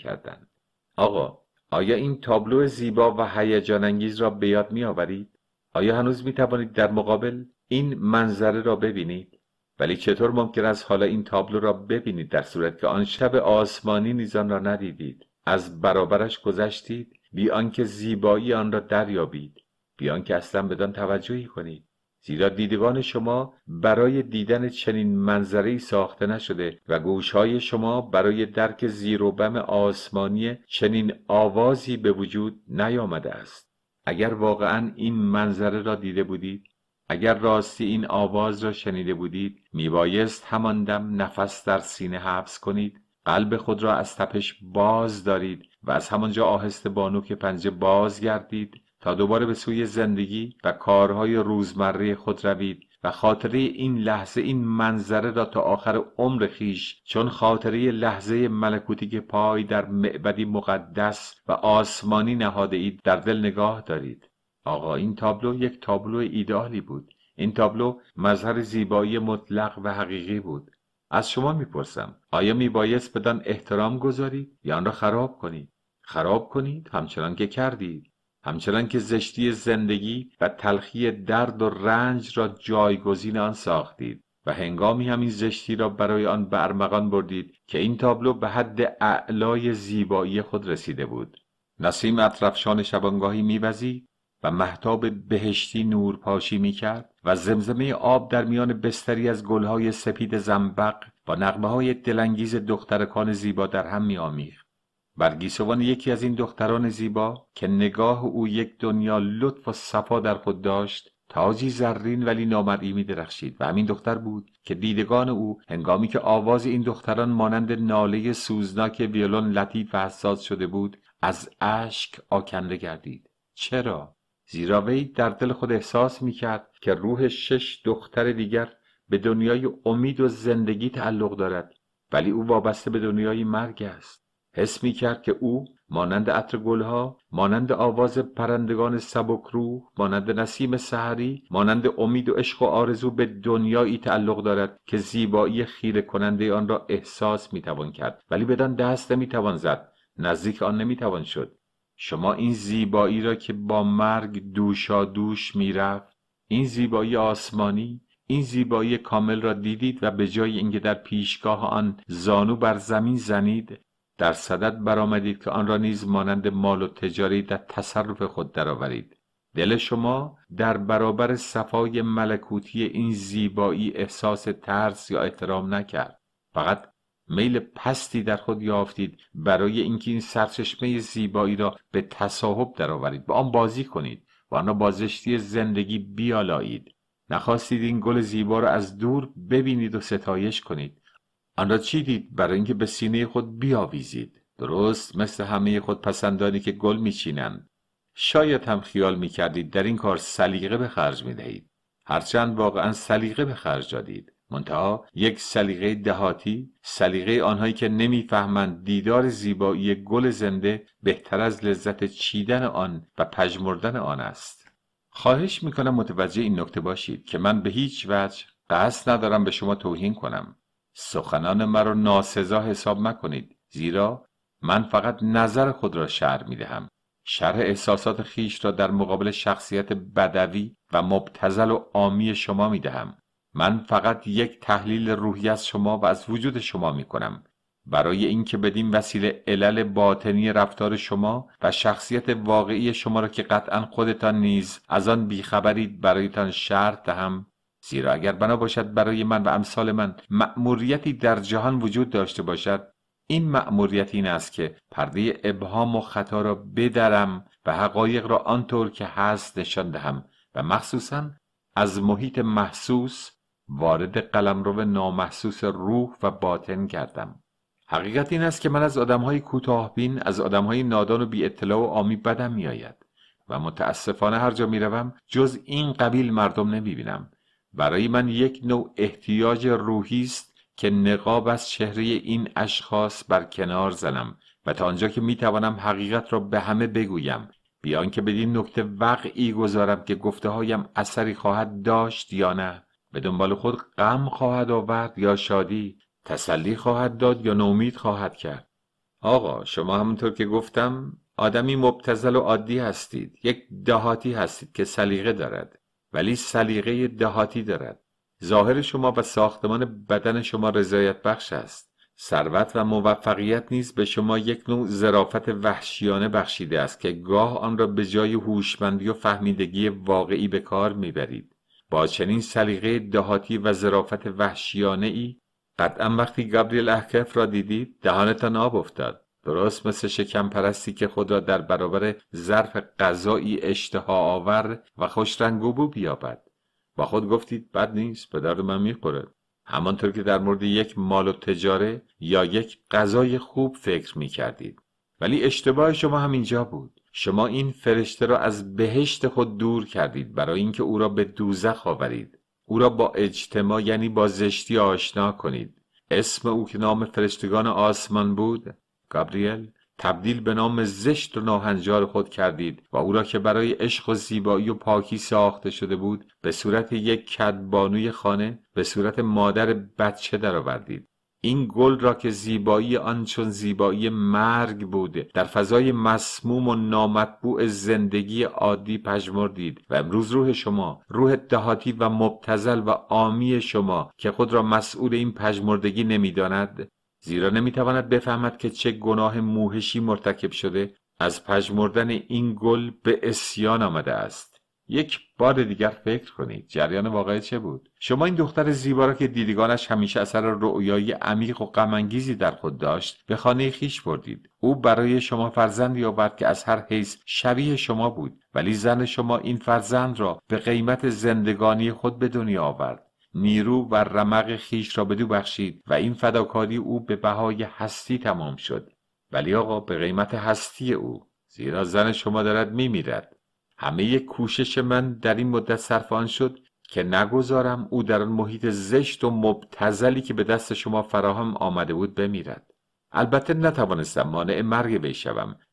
S1: آقا آیا این تابلو زیبا و هیجان را به یاد می آورید؟ آیا هنوز می توانید در مقابل این منظره را ببینید؟ ولی چطور ممکن است حالا این تابلو را ببینید در صورت که آن شب آسمانی نیز را ندیدید؟ از برابرش گذشتید؟ بی آنکه زیبایی آن را دریابید؟ بی آنکه اصلا بدان توجهی کنید؟ زیرا دیدگان شما برای دیدن چنین منظری ساخته نشده و گوشهای شما برای درک زیر و بم آسمانی چنین آوازی به وجود نیامده است اگر واقعا این منظره را دیده بودید اگر راستی این آواز را شنیده بودید میبایست همان دم نفس در سینه حبس کنید قلب خود را از تپش باز دارید و از همانجا آهسته با نوک پنجه باز گردید تا دوباره به سوی زندگی و کارهای روزمره خود روید و خاطره این لحظه این منظره را تا آخر عمر خیش چون خاطره لحظه ملکوتی که پای در معبدی مقدس و آسمانی نهاده اید در دل نگاه دارید آقا این تابلو یک تابلو ایدالی بود این تابلو مظهر زیبایی مطلق و حقیقی بود از شما میپرسم آیا میبایست بدان احترام گذارید یا آن را خراب کنید خراب کنید همچنان که کردید همچنان که زشتی زندگی و تلخی درد و رنج را جایگزین آن ساختید و هنگامی همین زشتی را برای آن برمغان بردید که این تابلو به حد اعلای زیبایی خود رسیده بود نسیم اطرفشان شبانگاهی میوزی و محتاب بهشتی نور پاشی میکرد و زمزمه آب در میان بستری از گلهای سپید زنبق با نقمه های دلانگیز دخترکان زیبا در هم میآمیخت برگیسوان یکی از این دختران زیبا که نگاه او یک دنیا لطف و صفا در خود داشت تاجی زرین ولی نامرئی می درخشید و همین دختر بود که دیدگان او هنگامی که آواز این دختران مانند ناله سوزناک ویولون لطیف و حساس شده بود از اشک آکنده گردید چرا زیرا وی در دل خود احساس می کرد که روح شش دختر دیگر به دنیای امید و زندگی تعلق دارد ولی او وابسته به دنیای مرگ است حس می کرد که او مانند عطر گلها مانند آواز پرندگان سبک روح، مانند نسیم سحری مانند امید و عشق و آرزو به دنیایی تعلق دارد که زیبایی خیره کننده آن را احساس میتوان کرد ولی بدان دست نمیتوان زد نزدیک آن نمیتوان شد شما این زیبایی را که با مرگ دوشا دوش میرفت این زیبایی آسمانی این زیبایی کامل را دیدید و به جای اینکه در پیشگاه آن زانو بر زمین زنید در صدد برآمدید که آن را نیز مانند مال و تجاری در تصرف خود درآورید دل شما در برابر صفای ملکوتی این زیبایی احساس ترس یا احترام نکرد فقط میل پستی در خود یافتید برای اینکه این سرچشمه زیبایی را به تصاحب درآورید با آن بازی کنید و آن را زندگی بیالایید نخواستید این گل زیبا را از دور ببینید و ستایش کنید آن را چیدید برای اینکه به سینه خود بیاویزید درست مثل همه خود پسندانی که گل میچینند شاید هم خیال میکردید در این کار سلیقه به خرج میدهید هرچند واقعا سلیقه به خرج دادید منتها یک سلیقه دهاتی سلیقه آنهایی که نمیفهمند دیدار زیبایی گل زنده بهتر از لذت چیدن آن و پژمردن آن است خواهش میکنم متوجه این نکته باشید که من به هیچ وجه قصد ندارم به شما توهین کنم سخنان مرا ناسزا حساب مکنید زیرا من فقط نظر خود را شرح می دهم شرح احساسات خیش را در مقابل شخصیت بدوی و مبتزل و آمی شما می دهم من فقط یک تحلیل روحی از شما و از وجود شما می کنم برای اینکه بدیم وسیله علل باطنی رفتار شما و شخصیت واقعی شما را که قطعا خودتان نیز از آن بیخبرید برایتان شرط دهم زیرا اگر بنا باشد برای من و امثال من مأموریتی در جهان وجود داشته باشد این مأموریت این است که پرده ابهام و خطا را بدرم و حقایق را آنطور که هست نشان دهم و مخصوصا از محیط محسوس وارد قلم قلمرو نامحسوس روح و باطن کردم حقیقت این است که من از آدمهای بین از آدمهای نادان و بی اطلاع و آمی بدم میآید و متاسفانه هر جا میروم جز این قبیل مردم نمیبینم برای من یک نوع احتیاج روحی است که نقاب از چهره این اشخاص بر کنار زنم و تا آنجا که می توانم حقیقت را به همه بگویم بیان که بدین نکته وقعی گذارم که گفته هایم اثری خواهد داشت یا نه به دنبال خود غم خواهد آورد یا شادی تسلی خواهد داد یا نومید خواهد کرد آقا شما همونطور که گفتم آدمی مبتزل و عادی هستید یک دهاتی هستید که سلیقه دارد ولی سلیقه دهاتی دارد ظاهر شما و ساختمان بدن شما رضایت بخش است ثروت و موفقیت نیز به شما یک نوع ظرافت وحشیانه بخشیده است که گاه آن را به جای هوشمندی و فهمیدگی واقعی به کار میبرید با چنین سلیقه دهاتی و ظرافت وحشیانه ای قطعا وقتی گابریل احکف را دیدید دهانتان آب افتاد درست مثل شکم پرستی که خود را در برابر ظرف غذایی اشتها آور و خوش رنگ و بیابد با خود گفتید بد نیست به درد من میخوره همانطور که در مورد یک مال و تجاره یا یک غذای خوب فکر میکردید ولی اشتباه شما همینجا بود شما این فرشته را از بهشت خود دور کردید برای اینکه او را به دوزخ آورید او را با اجتماع یعنی با زشتی آشنا کنید اسم او که نام فرشتگان آسمان بود گابریل تبدیل به نام زشت و ناهنجار خود کردید و او را که برای عشق و زیبایی و پاکی ساخته شده بود به صورت یک کدبانوی خانه به صورت مادر بچه درآوردید این گل را که زیبایی آنچون زیبایی مرگ بوده در فضای مسموم و نامطبوع زندگی عادی پژمردید و امروز روح شما روح دهاتی و مبتزل و عامی شما که خود را مسئول این پژمردگی نمیداند زیرا نمیتواند بفهمد که چه گناه موهشی مرتکب شده از پژمردن این گل به اسیان آمده است یک بار دیگر فکر کنید جریان واقعی چه بود شما این دختر زیبا را که دیدگانش همیشه اثر رؤیای عمیق و غمانگیزی در خود داشت به خانه خیش بردید او برای شما فرزند یابد که از هر حیث شبیه شما بود ولی زن شما این فرزند را به قیمت زندگانی خود به دنیا آورد نیرو و رمق خیش را بدو بخشید و این فداکاری او به بهای هستی تمام شد ولی آقا به قیمت هستی او زیرا زن شما دارد میمیرد همه کوشش من در این مدت صرف آن شد که نگذارم او در آن محیط زشت و مبتزلی که به دست شما فراهم آمده بود بمیرد البته نتوانستم مانع مرگ وی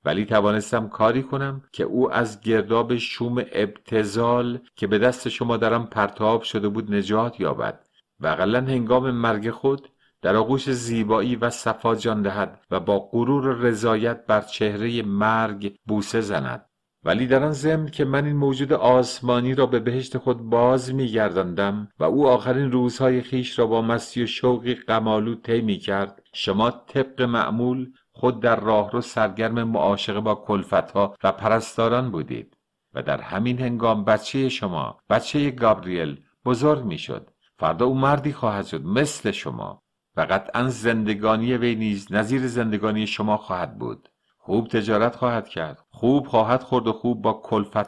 S1: ولی توانستم کاری کنم که او از گرداب شوم ابتزال که به دست شما درم پرتاب شده بود نجات یابد و اقلا هنگام مرگ خود در آغوش زیبایی و صفا جان دهد و با غرور رضایت بر چهره مرگ بوسه زند ولی در آن ضمن که من این موجود آسمانی را به بهشت خود باز میگرداندم و او آخرین روزهای خیش را با مستی و شوقی قمالو طی میکرد شما طبق معمول خود در راه رو سرگرم معاشقه با کلفتها و پرستاران بودید و در همین هنگام بچه شما بچه گابریل بزرگ میشد فردا او مردی خواهد شد مثل شما و قطعا زندگانی وی نیز نظیر زندگانی شما خواهد بود خوب تجارت خواهد کرد خوب خواهد خورد و خوب با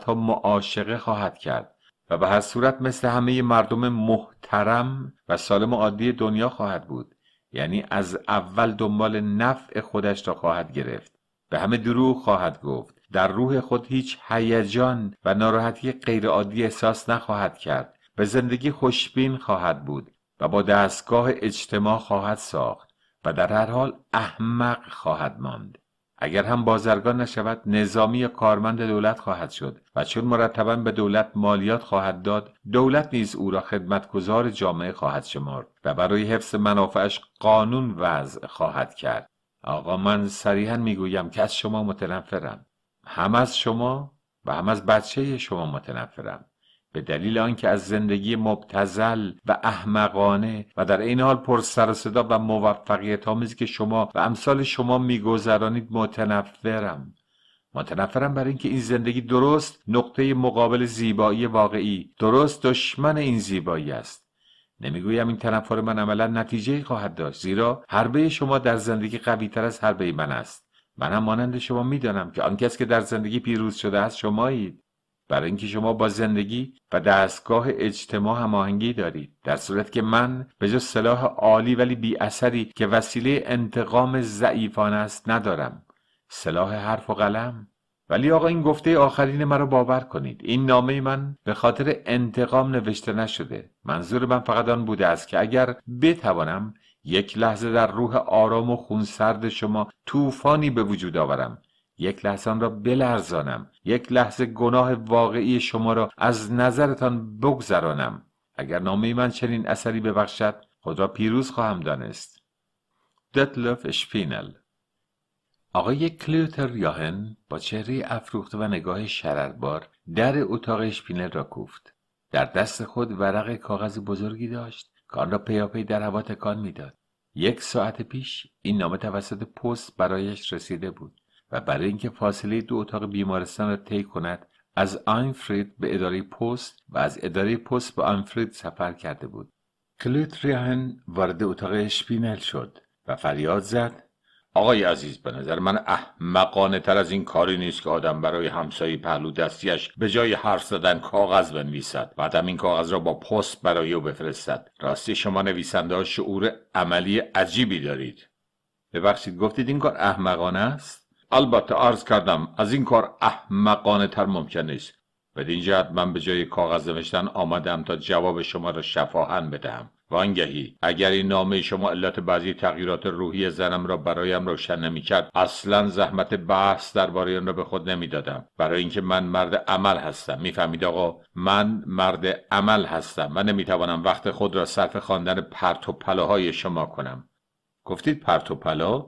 S1: ها معاشقه خواهد کرد و به هر صورت مثل همه مردم محترم و سالم و عادی دنیا خواهد بود یعنی از اول دنبال نفع خودش را خواهد گرفت به همه دروغ خواهد گفت در روح خود هیچ هیجان و ناراحتی غیرعادی احساس نخواهد کرد به زندگی خوشبین خواهد بود و با دستگاه اجتماع خواهد ساخت و در هر حال احمق خواهد ماند اگر هم بازرگان نشود نظامی کارمند دولت خواهد شد و چون مرتبا به دولت مالیات خواهد داد دولت نیز او را خدمتگزار جامعه خواهد شمرد و برای حفظ منافعش قانون وضع خواهد کرد آقا من صریحا میگویم که از شما متنفرم هم از شما و هم از بچه شما متنفرم به دلیل آنکه از زندگی مبتزل و احمقانه و در این حال پر سر و صدا و موفقیت آمیزی که شما و امثال شما میگذرانید متنفرم متنفرم برای اینکه این زندگی درست نقطه مقابل زیبایی واقعی درست دشمن این زیبایی است نمیگویم این تنفر من عملا نتیجه خواهد داشت زیرا حربه شما در زندگی قوی تر از حربه من است من هم مانند شما میدانم که آن کس که در زندگی پیروز شده است شمایید برای اینکه شما با زندگی و دستگاه اجتماع هماهنگی دارید در صورت که من به جز سلاح عالی ولی بی اثری که وسیله انتقام ضعیفان است ندارم سلاح حرف و قلم ولی آقا این گفته آخرین مرا باور کنید این نامه من به خاطر انتقام نوشته نشده منظور من فقط آن بوده است که اگر بتوانم یک لحظه در روح آرام و خونسرد شما طوفانی به وجود آورم یک لحظه را بلرزانم یک لحظه گناه واقعی شما را از نظرتان بگذرانم اگر نامه من چنین اثری ببخشد خود را پیروز خواهم دانست دتلف اشپینل آقای کلیوتر یاهن با چهره افروخته و نگاه شرربار در اتاق اشپینل را کوفت در دست خود ورق کاغذ بزرگی داشت که آن را پیاپی در هوا تکان میداد یک ساعت پیش این نامه توسط پست برایش رسیده بود و برای اینکه فاصله دو اتاق بیمارستان را طی کند از آینفرید به اداره پست و از اداره پست به آنفرید سفر کرده بود کلوت ریهن وارد اتاق اشپینل شد و فریاد زد آقای عزیز به نظر من احمقانه تر از این کاری نیست که آدم برای همسایه پهلو دستیش به جای حرف زدن کاغذ بنویسد هم این کاغذ را با پست برای او بفرستد راستی شما نویسنده ها شعور عملی عجیبی دارید ببخشید گفتید این کار احمقانه است البته عرض کردم از این کار احمقانه تر ممکن نیست بدین جهت من به جای کاغذ نوشتن آمدم تا جواب شما را شفاهن بدهم وانگهی اگر این نامه شما علت بعضی تغییرات روحی زنم را برایم روشن کرد اصلا زحمت بحث درباره آن را به خود نمیدادم برای اینکه من مرد عمل هستم میفهمید آقا من مرد عمل هستم و نمیتوانم وقت خود را صرف خواندن پرت و پلاهای شما کنم گفتید پرت و پلا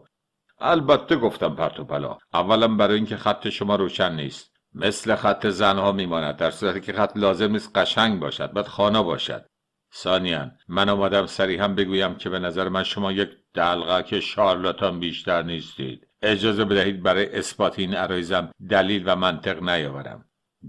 S1: البته گفتم پرت و پلا اولا برای اینکه خط شما روشن نیست مثل خط زنها میماند در صورتی که خط لازم نیست قشنگ باشد بعد خانه باشد سانیان من آمدم سریحا بگویم که به نظر من شما یک دلغک شارلاتان بیشتر نیستید اجازه بدهید برای اثبات این عرایزم دلیل و منطق نیاورم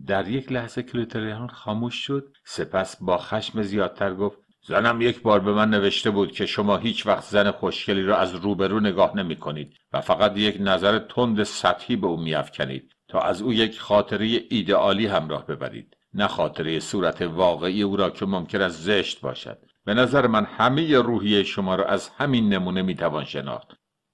S1: در یک لحظه کلوتریان خاموش شد سپس با خشم زیادتر گفت زنم یک بار به من نوشته بود که شما هیچ وقت زن خوشگلی را از روبرو نگاه نمی کنید و فقط یک نظر تند سطحی به او میافکنید تا از او یک خاطره ایدئالی همراه ببرید نه خاطره صورت واقعی او را که ممکن است زشت باشد به نظر من همه روحیه شما را از همین نمونه توان شناخت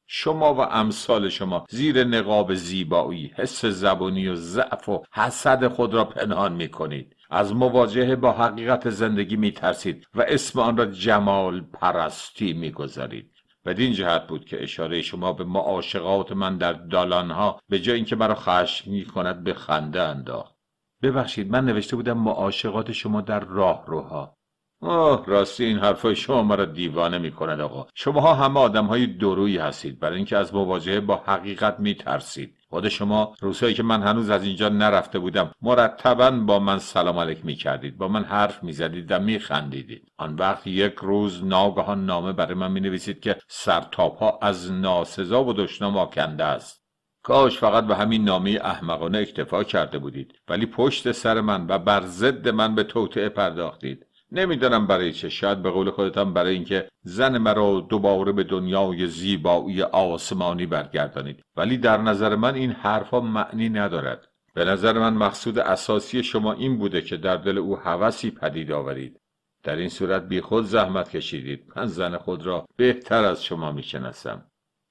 S1: شما و امثال شما زیر نقاب زیبایی حس زبانی و ضعف و حسد خود را پنهان می کنید از مواجهه با حقیقت زندگی می ترسید و اسم آن را جمال پرستی می میگذارید بدین جهت بود که اشاره شما به معاشقات من در دالانها به جای اینکه مرا می کند به خنده انداخت ببخشید من نوشته بودم معاشقات شما در راهروها آه راستی این حرفای شما مرا دیوانه می کند آقا شماها همه آدم های دروی هستید برای اینکه از مواجهه با حقیقت می ترسید خود شما روزهایی که من هنوز از اینجا نرفته بودم مرتبا با من سلام علیک می کردید با من حرف می زدید و می خندیدید آن وقت یک روز ناگهان نامه برای من می نویسید که سرتاپ از ناسزا و دشنام آکنده است کاش فقط به همین نامی احمقانه اکتفا کرده بودید ولی پشت سر من و بر ضد من به توطعه پرداختید نمیدانم برای چه شاید به قول خودتان برای اینکه زن مرا دوباره به دنیای زیبایی آسمانی برگردانید ولی در نظر من این حرفا معنی ندارد به نظر من مقصود اساسی شما این بوده که در دل او هوسی پدید آورید در این صورت بیخود زحمت کشیدید من زن خود را بهتر از شما میشناسم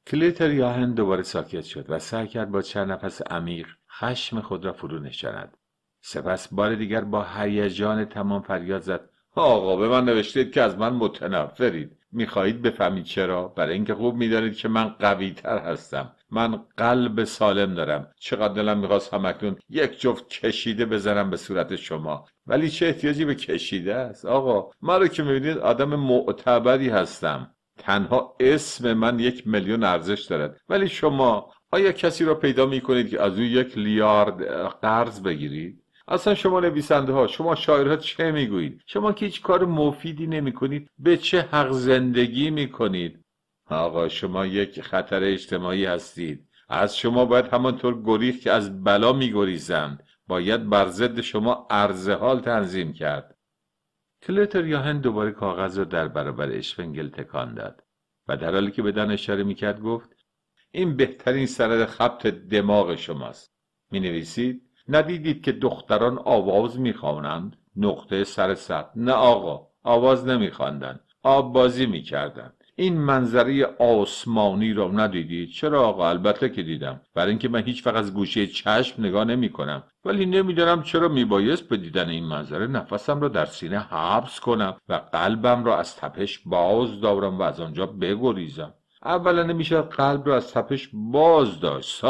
S1: کلیتر یاهن دوباره ساکت شد و سعی کرد با چند نفس عمیق خشم خود را فرو نشاند سپس بار دیگر با هیجان تمام فریاد زد آقا به من نوشتید که از من متنفرید میخواهید بفهمید چرا برای اینکه خوب میدانید که من قوی تر هستم من قلب سالم دارم چقدر دلم میخواست همکنون یک جفت کشیده بزنم به صورت شما ولی چه احتیاجی به کشیده است آقا من رو که میبینید آدم معتبری هستم تنها اسم من یک میلیون ارزش دارد ولی شما آیا کسی را پیدا میکنید که از او یک لیارد قرض بگیرید اصلا شما نویسنده ها شما شاعرها چه میگویید شما که هیچ کار مفیدی نمی کنید به چه حق زندگی می کنید آقا شما یک خطر اجتماعی هستید از شما باید همانطور گریخ که از بلا میگریزند باید بر ضد شما عرض حال تنظیم کرد کلتر یاهن دوباره کاغذ را در برابر اشفنگل تکان داد و در حالی که به دن اشاره میکرد گفت این بهترین سرد خبت دماغ شماست می نویسید ندیدید که دختران آواز میخوانند نقطه سر سطح نه آقا آواز نمیخواندند آب بازی میکردند این منظره آسمانی را ندیدید چرا آقا البته که دیدم برای اینکه من هیچ فقط از گوشه چشم نگاه نمی کنم ولی نمیدانم چرا میبایست به دیدن این منظره نفسم را در سینه حبس کنم و قلبم را از تپش باز دارم و از آنجا بگریزم اولا نمیشه قلب را از تپش باز داشت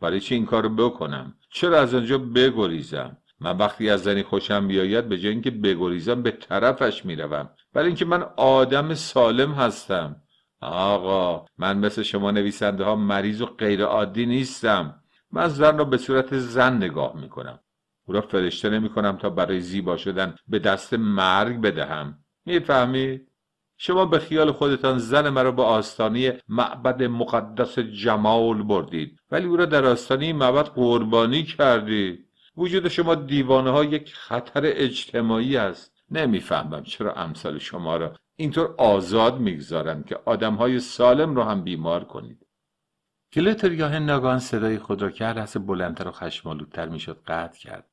S1: برای چی این کار بکنم چرا از آنجا بگریزم من وقتی از زنی خوشم بیاید به جای اینکه بگریزم به طرفش میروم ولی اینکه من آدم سالم هستم آقا من مثل شما نویسنده ها مریض و غیر عادی نیستم من زن را به صورت زن نگاه میکنم او را فرشته نمی کنم تا برای زیبا شدن به دست مرگ بدهم میفهمید شما به خیال خودتان زن مرا به آستانه معبد مقدس جمال بردید ولی او را در آستانه معبد قربانی کردید وجود شما دیوانه ها یک خطر اجتماعی است نمیفهمم چرا امثال شما را اینطور آزاد میگذارند که آدم های سالم را هم بیمار کنید کلتر یاه نگان صدای خود را که هر بلندتر و خشمالودتر میشد قطع کرد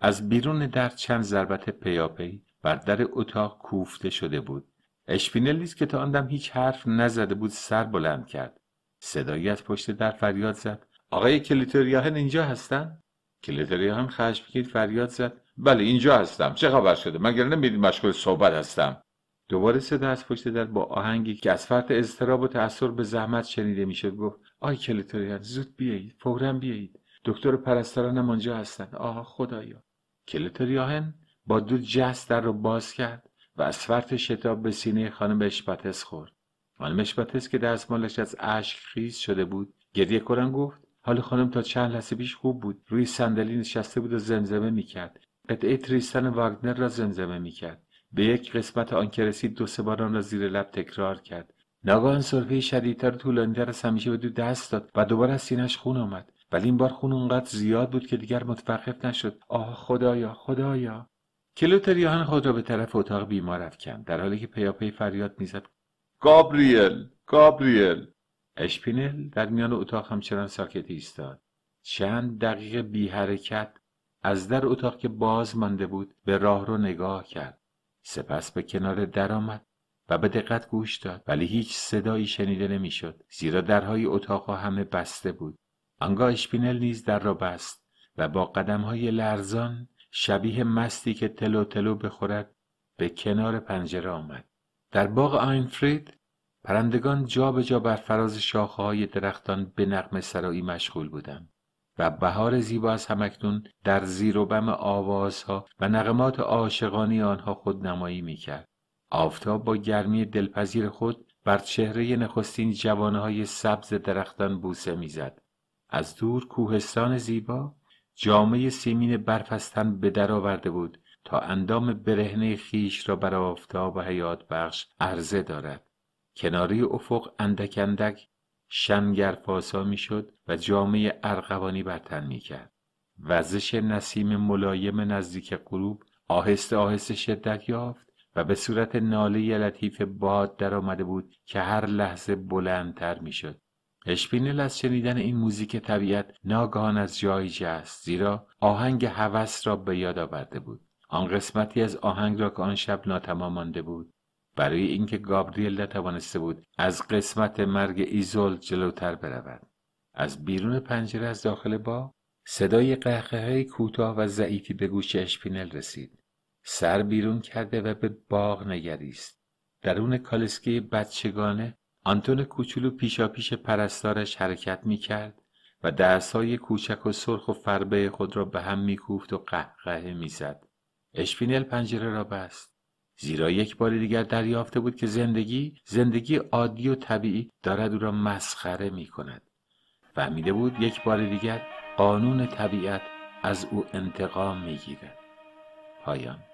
S1: از بیرون در چند ضربت پیاپی بر در اتاق کوفته شده بود اشپینلیز که تا آندم هیچ حرف نزده بود سر بلند کرد صدایی از پشت در فریاد زد آقای کلیتریاهن اینجا هستن کلیتریاهن خشمگین فریاد زد بله اینجا هستم چه خبر شده مگر نمیدی مشغول صحبت هستم دوباره صدا از پشت در با آهنگی که از فرط اضطراب و تأثیر به زحمت شنیده میشد گفت آی کلیتریاهن زود بیایید فورا بیایید دکتر پرستارانم آنجا هستند آه خدایا کلیتریاهن با دو جست در را باز کرد و از فرط شتاب به سینه خانم اشپتس خورد خانم اشپتس که دستمالش از اشک خیز شده بود گریه کنن گفت حال خانم تا چند لحظه پیش خوب بود روی صندلی نشسته بود و زمزمه میکرد قطعه تریستن واگنر را زمزمه میکرد به یک قسمت آن که رسید دو سه بار آن را زیر لب تکرار کرد ناگهان سرفه شدیدتر و طولانیتر از همیشه به دو دست داد و دوباره از سینهاش خون آمد ولی این بار خون اونقدر زیاد بود که دیگر متوقف نشد آه خدایا خدایا کلوتر یهان خود را به طرف اتاق بیمار افکند در حالی که پیاپی فریاد میزد گابریل گابریل اشپینل در میان اتاق همچنان ساکت ایستاد چند دقیقه بی حرکت از در اتاق که باز مانده بود به راه رو نگاه کرد سپس به کنار در آمد و به دقت گوش داد ولی هیچ صدایی شنیده نمیشد زیرا درهای اتاق همه بسته بود آنگاه اشپینل نیز در را بست و با قدمهای لرزان شبیه مستی که تلو تلو بخورد به کنار پنجره آمد در باغ آینفرید پرندگان به جا بر فراز شاخه های درختان به نقم سرایی مشغول بودند و بهار زیبا از همکنون در زیر و بم آوازها و نقمات عاشقانی آنها خود نمایی میکرد آفتاب با گرمی دلپذیر خود بر چهره نخستین جوانه سبز درختان بوسه میزد از دور کوهستان زیبا جامعه سیمین برفستن به در آورده بود تا اندام برهنه خیش را بر آفتاب و حیات بخش عرضه دارد کناری افق اندک اندک شنگر پاسا شد و جامعه ارغوانی بر تن کرد. وزش نسیم ملایم نزدیک غروب آهسته آهسته شدت یافت و به صورت ناله لطیف باد در آمده بود که هر لحظه بلندتر شد. اشپینل از شنیدن این موزیک طبیعت ناگهان از جایی جست زیرا آهنگ هوس را به یاد آورده بود آن قسمتی از آهنگ را که آن شب ناتمام مانده بود برای اینکه گابریل نتوانسته بود از قسمت مرگ ایزول جلوتر برود از بیرون پنجره از داخل با صدای قهقههای کوتاه و ضعیفی به گوش اشپینل رسید سر بیرون کرده و به باغ نگریست درون کالسکه بچگانه آنتون کوچولو پیش پرستارش حرکت می کرد و دستهای کوچک و سرخ و فربه خود را به هم میکوفت و می زد. اشپینل پنجره را بست زیرا یک بار دیگر دریافته بود که زندگی زندگی عادی و طبیعی دارد او را مسخره می کند فهمیده بود یک بار دیگر قانون طبیعت از او انتقام می گیرد پایان